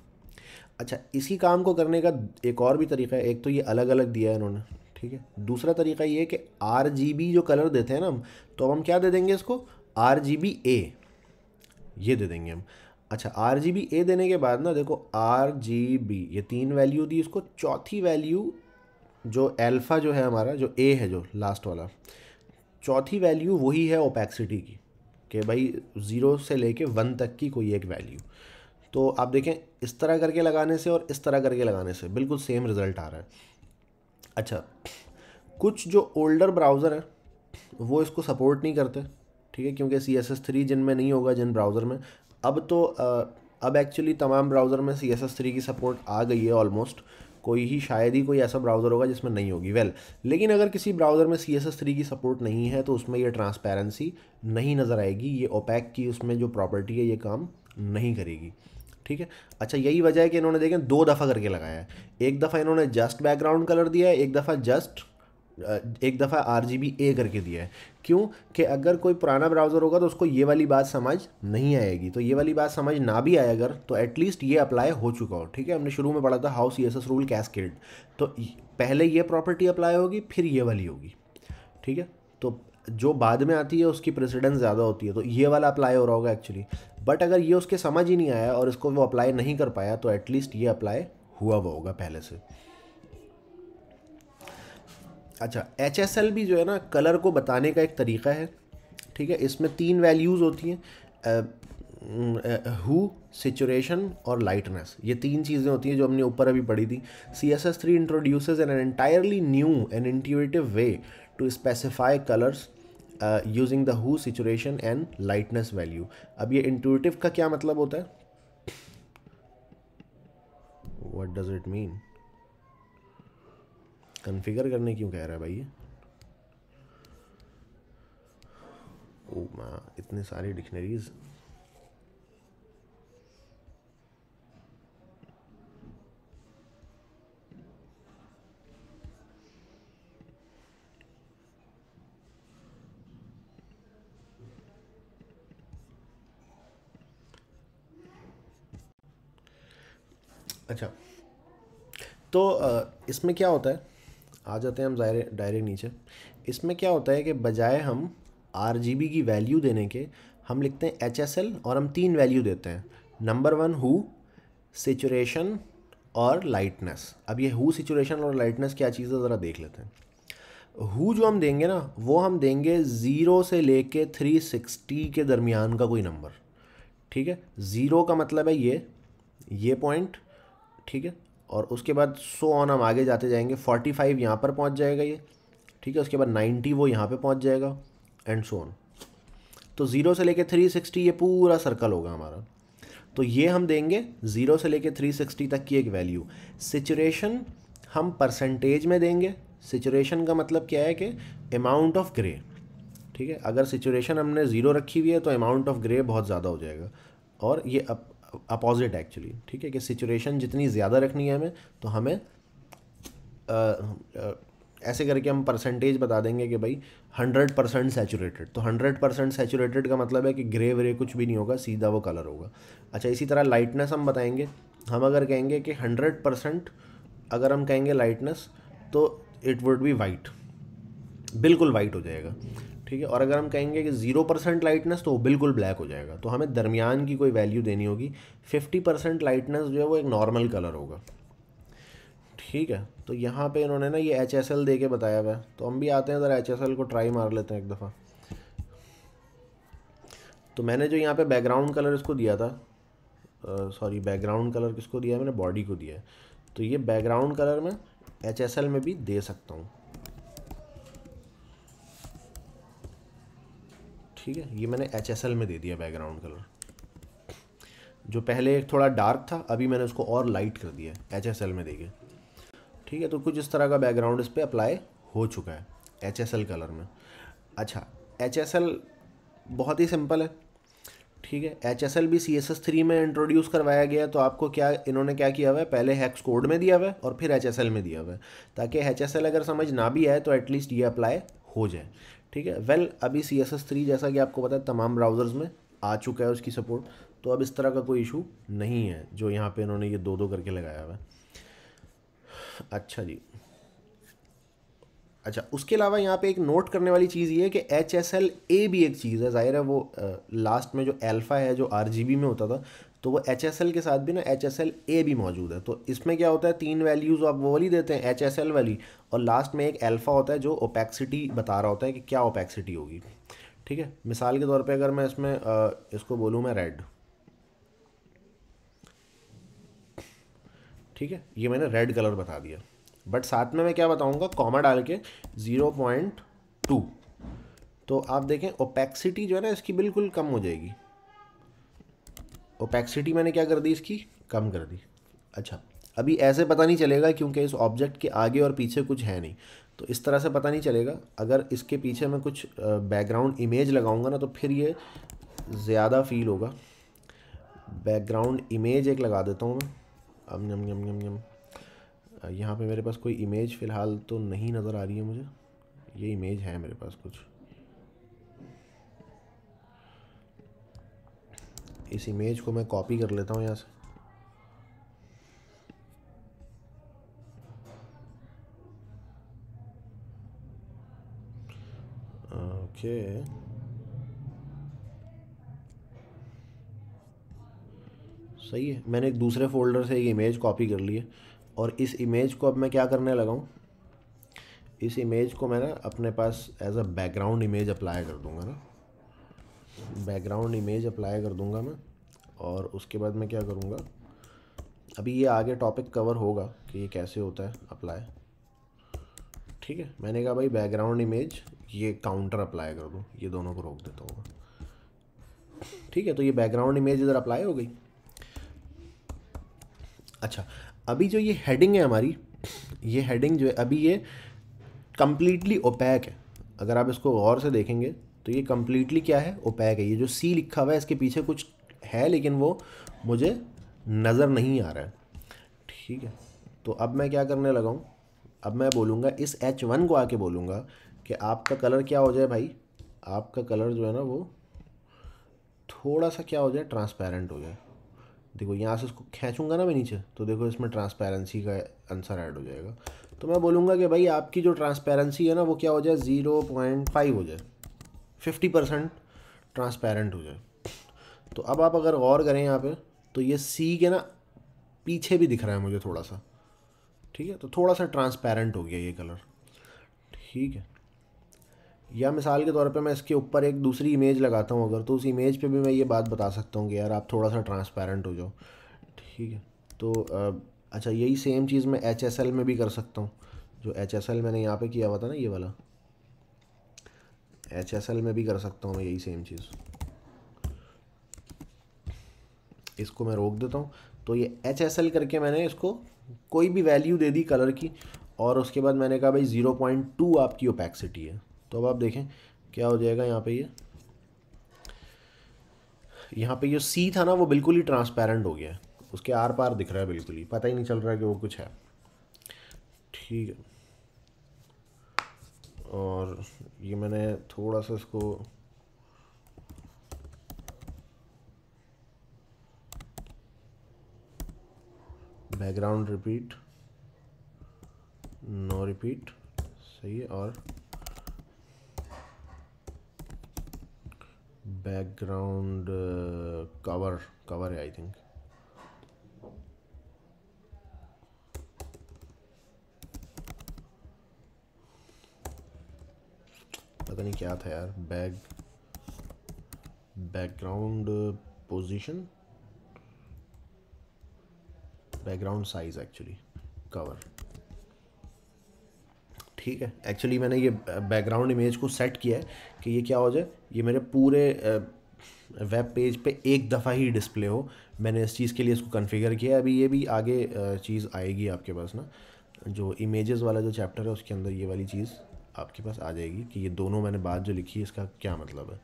अच्छा इसी काम को करने का एक और भी तरीका है एक तो ये अलग अलग दिया है इन्होंने ठीक है दूसरा तरीका ये है कि आर जो कलर देते हैं ना हम तो अब हम क्या दे देंगे इसको आर ए ये दे देंगे हम अच्छा आर जी बी ए देने के बाद ना देखो आर जी बी ये तीन वैल्यू दी इसको चौथी वैल्यू जो एल्फा जो है हमारा जो ए है जो लास्ट वाला चौथी वैल्यू वही है ओपैक्सिटी की कि भाई ज़ीरो से लेके वन तक की कोई एक वैल्यू तो आप देखें इस तरह करके लगाने से और इस तरह करके लगाने से बिल्कुल सेम रिज़ल्ट आ रहा है अच्छा कुछ जो ओल्डर ब्राउज़र हैं वो इसको सपोर्ट नहीं करते ठीक है क्योंकि सी एस एस थ्री जिन में नहीं होगा जिन ब्राउज़र में अब तो अब एक्चुअली तमाम ब्राउज़र में सी एस एस थ्री की सपोर्ट आ गई है ऑलमोस्ट कोई ही शायद ही कोई ऐसा ब्राउज़र होगा जिसमें नहीं होगी वेल लेकिन अगर किसी ब्राउज़र में सी एस एस थ्री की सपोर्ट नहीं है तो उसमें ये ट्रांसपेरेंसी नहीं नज़र आएगी ये ओपैक की उसमें जो प्रॉपर्टी है ये काम नहीं करेगी ठीक है अच्छा यही वजह है कि इन्होंने देखें दो दफ़ा करके लगाया है एक दफ़ा इन्होंने जस्ट बैकग्राउंड कलर दिया है एक दफ़ा जस्ट एक दफ़ा आर जी बी ए करके दिया है क्यों कि अगर कोई पुराना ब्राउज़र होगा तो उसको ये वाली बात समझ नहीं आएगी तो ये वाली बात समझ ना भी आए अगर तो एटलीस्ट ये अप्लाई हो चुका हो ठीक है हमने शुरू में पढ़ा था house C S rule cascade तो पहले ये प्रॉपर्टी अप्लाई होगी फिर ये वाली होगी ठीक है तो जो बाद में आती है उसकी प्रेसिडेंस ज़्यादा होती है तो ये वाला अप्लाई हो रहा होगा एक्चुअली बट अगर ये उसके समझ ही नहीं आया और इसको वो अप्लाई नहीं कर पाया तो एटलीस्ट ये अप्लाई हुआ वो होगा पहले से अच्छा एच एस एल भी जो है ना कलर को बताने का एक तरीका है ठीक है इसमें तीन वैल्यूज़ होती हैं हु सिचुएशन और लाइटनेस ये तीन चीज़ें होती हैं जो हमने ऊपर अभी पढ़ी थी C S S three introduce an entirely new and intuitive way to specify colours using the hue सिचुएशन एंड लाइटनेस वैल्यू अब ये इंट्यूटिव का क्या मतलब होता है what does it mean configure करने क्यों कह रहा है भाई ये ओ oh माँ इतने सारे डिक्शनरीज अच्छा तो इसमें क्या होता है आ जाते हैं हम डायरेक्ट नीचे इसमें क्या होता है कि बजाय हम आर की वैल्यू देने के हम लिखते हैं एच और हम तीन वैल्यू देते हैं नंबर वन हु सिचुरेशन और लाइटनेस अब ये हु सिचुरेशन और लाइटनेस क्या चीज़ है ज़रा देख लेते हैं हु जो हम देंगे ना वो हम देंगे ज़ीरो से ले कर थ्री सिक्सटी के दरमियान का कोई नंबर ठीक है ज़ीरो का मतलब है ये ये पॉइंट ठीक है और उसके बाद सो ऑन हम आगे जाते जाएंगे फोर्टी फाइव यहाँ पर पहुँच जाएगा ये ठीक है उसके बाद नाइन्टी वो यहाँ पे पहुँच जाएगा एंड सो ऑन तो ज़ीरो से लेके थ्री सिक्सटी ये पूरा सर्कल होगा हमारा तो ये हम देंगे ज़ीरो से लेके थ्री सिक्सटी तक की एक वैल्यू सिचुएशन हम परसेंटेज में देंगे सिचुएशन का मतलब क्या है कि अमाउंट ऑफ ग्रे ठीक है अगर सिचुएशन हमने ज़ीरो रखी हुई है तो अमाउंट ऑफ ग्रे बहुत ज़्यादा हो जाएगा और ये अप अपोजिट एक्चुअली ठीक है कि सिचुएशन जितनी ज़्यादा रखनी है हमें तो हमें आ, आ, ऐसे करके हम परसेंटेज बता देंगे कि भाई हंड्रेड परसेंट सेचूरेटेड तो हंड्रेड परसेंट सेचूरेटेड का मतलब है कि ग्रे व्रे कुछ भी नहीं होगा सीधा वो कलर होगा अच्छा इसी तरह लाइटनेस हम बताएंगे हम अगर कहेंगे कि हंड्रेड परसेंट अगर हम कहेंगे लाइटनेस तो इट वुड बी वाइट बिल्कुल वाइट हो जाएगा ठीक है और अगर हम कहेंगे कि ज़ीरो परसेंट लाइटनेस तो वो बिल्कुल ब्लैक हो जाएगा तो हमें दरमियान की कोई वैल्यू देनी होगी फिफ्टी परसेंट लाइटनेस जो है वो एक नॉर्मल कलर होगा ठीक है तो यहाँ पे इन्होंने ना ये एच एस एल दे के बताया हुआ है तो हम भी आते हैं ज़रा एच एस एल को ट्राई मार लेते हैं एक दफ़ा तो मैंने जो यहाँ पे बैकग्राउंड कलर इसको दिया था सॉरी बैकग्राउंड कलर किसको दिया है मैंने बॉडी को दिया है तो ये बैकग्राउंड कलर मैं एच एस एल में भी दे सकता हूँ ठीक है ये मैंने एच में दे दिया बैकग्राउंड कलर जो पहले थोड़ा डार्क था अभी मैंने उसको और लाइट कर दिया एच में देखे ठीक है तो कुछ इस तरह का बैकग्राउंड इस पर अप्लाई हो चुका है एच कलर में अच्छा एच बहुत ही सिंपल है ठीक है एच एस एल भी सी एस एस थ्री में इंट्रोड्यूस करवाया गया तो आपको क्या इन्होंने क्या किया हुआ है पहले हैक्स कोड में दिया हुआ है और फिर एच एस एल में दिया हुआ है ताकि एच एस एल अगर समझ ना भी आए तो एटलीस्ट ये अप्लाई हो जाए ठीक है वेल अभी सी एस एस थ्री जैसा कि आपको पता है तमाम ब्राउज़र्स में आ चुका है उसकी सपोर्ट तो अब इस तरह का कोई इशू नहीं है जो यहाँ पे इन्होंने ये दो दो करके लगाया हुआ है अच्छा जी अच्छा उसके अलावा यहाँ पे एक नोट करने वाली चीज़ ये है कि एच एस एल ए भी एक चीज़ है ज़ाहिर है वो आ, लास्ट में जो एल्फ़ा है जो आर जी बी में होता था तो वो एच के साथ भी ना एच एस ए भी मौजूद है तो इसमें क्या होता है तीन वैल्यूज़ आप वो वाली देते हैं एच वाली और लास्ट में एक एल्फ़ा होता है जो ओपैक्सिटी बता रहा होता है कि क्या ओपैक्सिटी होगी ठीक है मिसाल के तौर पे अगर मैं इसमें आ, इसको बोलूँ मैं रेड ठीक है ये मैंने रेड कलर बता दिया बट साथ में मैं क्या बताऊँगा कॉमा डाल के ज़ीरो पॉइंट टू तो आप देखें ओपैक्सिटी जो है ना इसकी बिल्कुल कम हो जाएगी ओपैक्सिटी मैंने क्या कर दी इसकी कम कर दी अच्छा अभी ऐसे पता नहीं चलेगा क्योंकि इस ऑब्जेक्ट के आगे और पीछे कुछ है नहीं तो इस तरह से पता नहीं चलेगा अगर इसके पीछे मैं कुछ बैकग्राउंड इमेज लगाऊंगा ना तो फिर ये ज़्यादा फील होगा बैकग्राउंड इमेज एक लगा देता हूँ मैं अब यम यम यम यम यहाँ पे मेरे पास कोई इमेज फ़िलहाल तो नहीं नज़र आ रही है मुझे ये इमेज है मेरे पास कुछ इस इमेज को मैं कॉपी कर लेता हूँ यहाँ से ओके सही है मैंने एक दूसरे फोल्डर से एक इमेज कॉपी कर ली है और इस इमेज को अब मैं क्या करने लगा हूँ इस इमेज को मैं ना अपने पास as a background image apply कर दूंगा ना बैकग्राउंड इमेज अप्लाई कर दूंगा मैं और उसके बाद मैं क्या करूँगा अभी ये आगे टॉपिक कवर होगा कि ये कैसे होता है अप्लाई ठीक है मैंने कहा भाई बैकग्राउंड इमेज ये काउंटर अप्लाई कर दूँ ये दोनों को रोक देता हूँ ठीक है तो ये बैकग्राउंड इमेज इधर अप्लाई हो गई अच्छा अभी जो ये हेडिंग है हमारी ये हेडिंग जो है अभी ये कम्प्लीटली ओपैक है अगर आप इसको गौर से देखेंगे तो ये कम्प्लीटली क्या है ओपैक है ये जो सी लिखा हुआ है इसके पीछे कुछ है लेकिन वो मुझे नज़र नहीं आ रहा है ठीक है तो अब मैं क्या करने लगा हूँ अब मैं बोलूँगा इस एच वन को आके बोलूँगा कि आपका कलर क्या हो जाए भाई आपका कलर जो है ना वो थोड़ा सा क्या हो जाए ट्रांसपेरेंट हो जाए देखो यहाँ से उसको खींचूँगा ना मैं नीचे तो देखो इसमें ट्रांसपेरेंसी का आंसर ऐड हो जाएगा तो मैं बोलूँगा कि भाई आपकी जो ट्रांसपेरेंसी है ना वो क्या हो जाए ज़ीरो पॉइंट फाइव हो जाए फिफ्टी परसेंट ट्रांसपेरेंट हो जाए तो अब आप अगर गौर करें यहाँ पे तो ये सी के ना पीछे भी दिख रहा है मुझे थोड़ा सा ठीक है तो थोड़ा सा ट्रांसपेरेंट हो गया ये कलर ठीक है या मिसाल के तौर पे मैं इसके ऊपर एक दूसरी इमेज लगाता हूँ अगर तो उस इमेज पे भी मैं ये बात बता सकता हूँ कि यार आप थोड़ा सा ट्रांसपेरेंट हो जाओ ठीक है तो अच्छा यही सेम चीज़ मैं एच में भी कर सकता हूँ जो एच मैंने यहाँ पर किया हुआ था ना ये वाला एच एस एल में भी कर सकता हूँ मैं यही सेम चीज़ इसको मैं रोक देता हूँ तो ये एच एस एल करके मैंने इसको कोई भी वैल्यू दे दी कलर की और उसके बाद मैंने कहा भाई ज़ीरो पॉइंट टू आपकी ओपैक्सिटी है तो अब आप देखें क्या हो जाएगा यहाँ पे ये यहाँ पे जो सी था ना वो बिल्कुल ही ट्रांसपेरेंट हो गया है उसके आर पार दिख रहा है बिल्कुल ही पता ही नहीं चल रहा है कि वो कुछ है ठीक है और ये मैंने थोड़ा सा इसको बैकग्राउंड रिपीट नो रिपीट सही है और बैकग्राउंड कवर कवर है आई थिंक पता नहीं क्या था यार bag background position background size actually cover ठीक है एक्चुअली मैंने ये बैकग्राउंड इमेज को सेट किया है कि ये क्या हो जाए ये मेरे पूरे वेब पेज पे एक दफ़ा ही डिस्प्ले हो मैंने इस चीज़ के लिए इसको कॉन्फ़िगर किया है अभी ये भी आगे चीज़ आएगी आपके पास ना जो इमेजेस वाला जो चैप्टर है उसके अंदर ये वाली चीज़ आपके पास आ जाएगी कि ये दोनों मैंने बात जो लिखी है इसका क्या मतलब है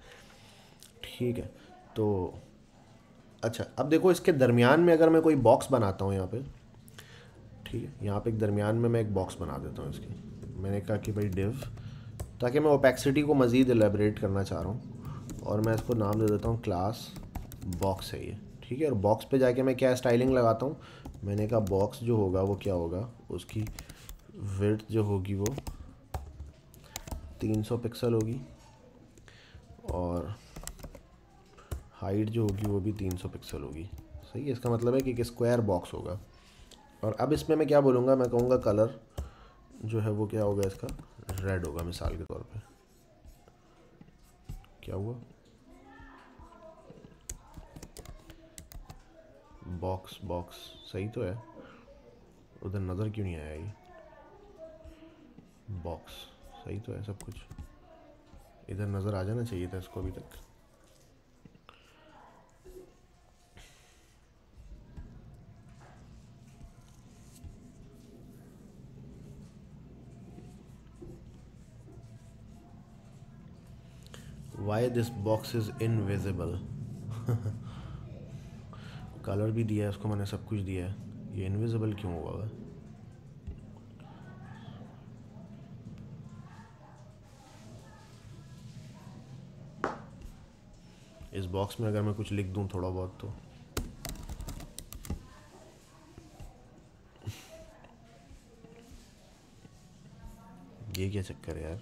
ठीक है तो अच्छा अब देखो इसके दरमियान में अगर मैं कोई बॉक्स बनाता हूँ यहाँ पे ठीक है यहाँ पे एक दरमियान में मैं एक बॉक्स बना देता हूँ इसकी मैंने कहा कि भाई डिव ताकि मैं ओपेक्सिटी को मज़ीद एलेबरेट करना चाह रहा हूँ और मैं इसको नाम दे देता हूँ क्लास बॉक्स है ये ठीक है और बॉक्स पे जाके मैं क्या स्टाइलिंग लगाता हूँ मैंने कहा बॉक्स जो होगा वो क्या होगा उसकी विर्थ जो होगी वो तीन सौ पिक्सल होगी और हाइट जो होगी वो भी तीन सौ पिक्सल होगी सही है इसका मतलब है कि एक स्क्वायर बॉक्स होगा और अब इसमें मैं क्या बोलूँगा मैं कहूँगा कलर जो है वो क्या होगा इसका रेड होगा मिसाल के तौर पे क्या हुआ बॉक्स बॉक्स सही तो है उधर नज़र क्यों नहीं आया ये बॉक्स सही तो है सब कुछ इधर नज़र आ जाना चाहिए था इसको अभी तक why this box is invisible colour भी दिया है उसको मैंने सब कुछ दिया है ये इनविजिबल क्यों हुआ है इस बॉक्स में अगर मैं कुछ लिख दूँ थोड़ा बहुत तो ये क्या चक्कर है यार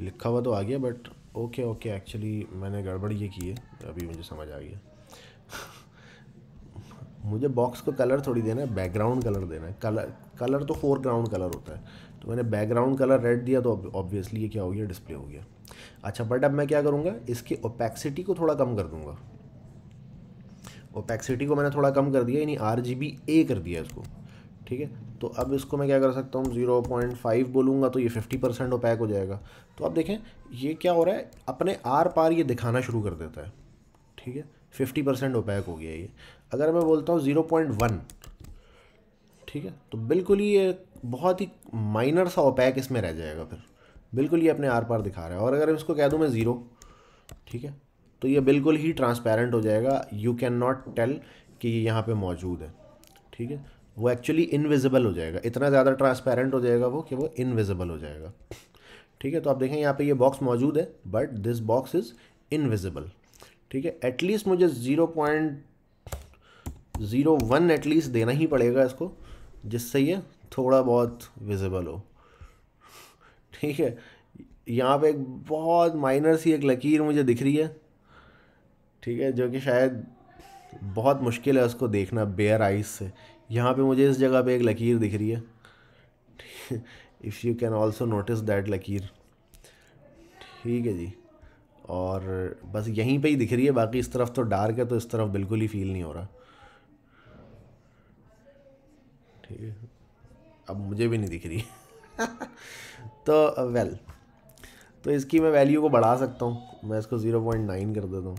लिखा हुआ तो आ गया बट ओके ओके एक्चुअली मैंने गड़बड़ ये की है अभी मुझे समझ आ गया मुझे बॉक्स को कलर थोड़ी देना है बैकग्राउंड कलर देना है कलर कलर तो फोरग्राउंड कलर होता है तो मैंने बैकग्राउंड कलर रेड दिया तो ऑब्वियसली ये क्या हो गया डिस्प्ले हो गया अच्छा बट अब मैं क्या करूँगा इसकी ओपैक्सिटी को थोड़ा कम कर दूँगा ओपैक्सिटी को मैंने थोड़ा कम कर दिया यानी आर जी बी ए कर दिया इसको ठीक है तो अब इसको मैं क्या कर सकता हूँ जीरो पॉइंट फाइव बोलूँगा तो ये फिफ्टी परसेंट ओपैक हो जाएगा तो अब देखें ये क्या हो रहा है अपने आर पार ये दिखाना शुरू कर देता है ठीक है फिफ्टी परसेंट ओपैक हो गया ये अगर मैं बोलता हूँ ज़ीरो पॉइंट वन ठीक है तो बिल्कुल ही ये बहुत ही माइनर सा ओपैक इसमें रह जाएगा फिर बिल्कुल ये अपने आर पार दिखा रहा है और अगर इसको कह दूँ मैं ज़ीरो ठीक है तो ये बिल्कुल ही ट्रांसपेरेंट हो जाएगा यू कैन नॉट टेल कि ये यहाँ पर मौजूद है ठीक है वो एक्चुअली इनविजिबल हो जाएगा इतना ज़्यादा ट्रांसपेरेंट हो जाएगा वो कि वो इनविजिबल हो जाएगा ठीक है तो आप देखें यहाँ पे ये बॉक्स मौजूद है but this box is invisible ठीक है एटलीस्ट मुझे zero point zero one at least देना ही पड़ेगा इसको जिससे ये थोड़ा बहुत विजिबल हो ठीक है यहाँ पे एक बहुत माइनर सी एक लकीर मुझे दिख रही है ठीक है जो कि शायद बहुत मुश्किल है उसको देखना बेयर आइज से यहाँ पे मुझे इस जगह पे एक लकीर दिख रही है if you can also notice that लकीर ठीक है जी और बस यहीं पे ही दिख रही है बाकी इस तरफ तो डार्क है तो इस तरफ बिल्कुल ही फील नहीं हो रहा है अब मुझे भी नहीं दिख रही तो वेल uh, तो इसकी मैं वैल्यू को बढ़ा सकता हूँ मैं इसको ज़ीरो पॉइंट नाइन कर देता हूँ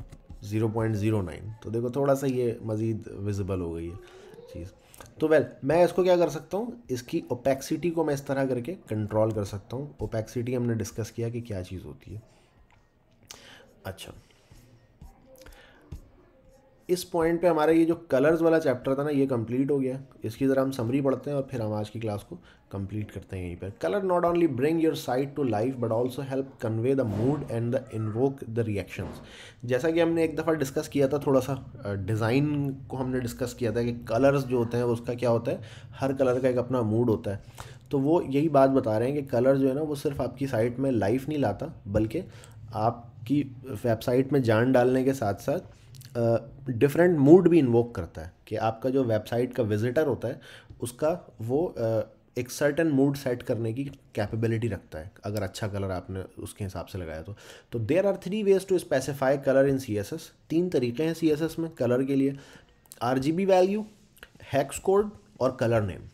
ज़ीरो पॉइंट ज़ीरो नाइन तो देखो थोड़ा सा ये मज़ीद विजिबल हो गई है चीज़ तो वेल मैं इसको क्या कर सकता हूँ इसकी ओपेक्सिटी को मैं इस तरह करके कंट्रोल कर सकता हूँ ओपैक्सिटी हमने डिस्कस किया कि क्या चीज़ होती है अच्छा इस पॉइंट पे हमारा ये जो कलर्स वाला चैप्टर था ना ये कंप्लीट हो गया इसकी ज़रा हम समरी पढ़ते हैं और फिर हम आज की क्लास को कंप्लीट करते हैं यहीं पर colour not only bring your site to life but also help convey the mood and the invoke the reactions जैसा कि हमने एक दफ़ा डिस्कस किया था थोड़ा सा डिज़ाइन को हमने डिस्कस किया था कि कलर्स जो होते हैं उसका क्या होता है हर कलर का एक अपना मूड होता है तो वो यही बात बता रहे हैं कि कलर जो है ना वो सिर्फ आपकी साइट में लाइफ नहीं लाता बल्कि आपकी वेबसाइट में जान डालने के साथ साथ डिफरेंट मूड भी इन्वोक करता है कि आपका जो वेबसाइट का विजिटर होता है उसका वो एक सर्टन मूड सेट करने की कैपेबिलिटी रखता है अगर अच्छा कलर आपने उसके हिसाब से लगाया तो तो there are three ways to specify colour in C S S तीन तरीके हैं सी एस एस में कलर के लिए R G B value hex code और कलर नेम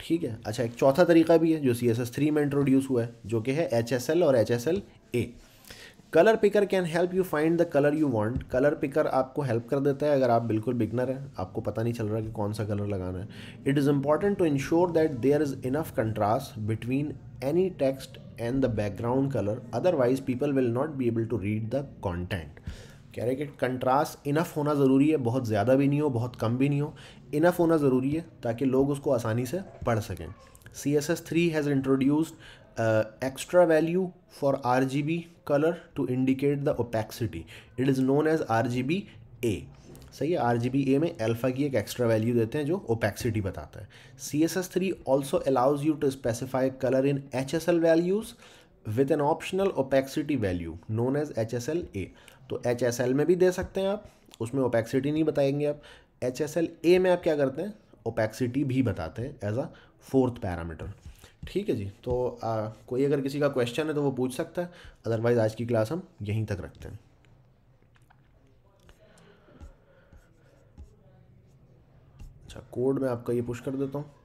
ठीक है अच्छा एक चौथा तरीका भी है जो सी एस एस थ्री में इंट्रोड्यूस हुआ है जो कि है एच एस एल और H S L A colour picker can help you find the colour you want colour picker आपको हेल्प कर देता है अगर आप बिल्कुल बिगनर हैं आपको पता नहीं चल रहा कि कौन सा कलर लगाना है it is important to ensure that there is enough contrast between any text and the background colour otherwise people will not be able to read the content कह रहे कि कंट्रास्ट इनफ होना ज़रूरी है बहुत ज़्यादा भी नहीं हो बहुत कम भी नहीं हो इनफ होना ज़रूरी है ताकि लोग उसको आसानी से पढ़ सकें C S S three has introduced uh, extra value for RGB color to indicate the opacity. It is known as RGB A. सही है आर जी बी ए में एल्फा की एक एक्स्ट्रा वैल्यू देते हैं जो ओपैक्सिटी बताता है C S S three also allows you to specify colour in H S L values with an optional opacity value known as H S L A तो H S L में भी दे सकते हैं आप उसमें ओपैक्सिटी नहीं बताएंगे आप एच एस एल ए में आप क्या करते हैं ओपैक्सिटी भी बताते हैं एज अ फोर्थ पैरामीटर ठीक है जी तो आ, कोई अगर किसी का क्वेश्चन है तो वो पूछ सकता है अदरवाइज़ आज की क्लास हम यहीं तक रखते हैं अच्छा कोड में आपका ये पुश कर देता हूँ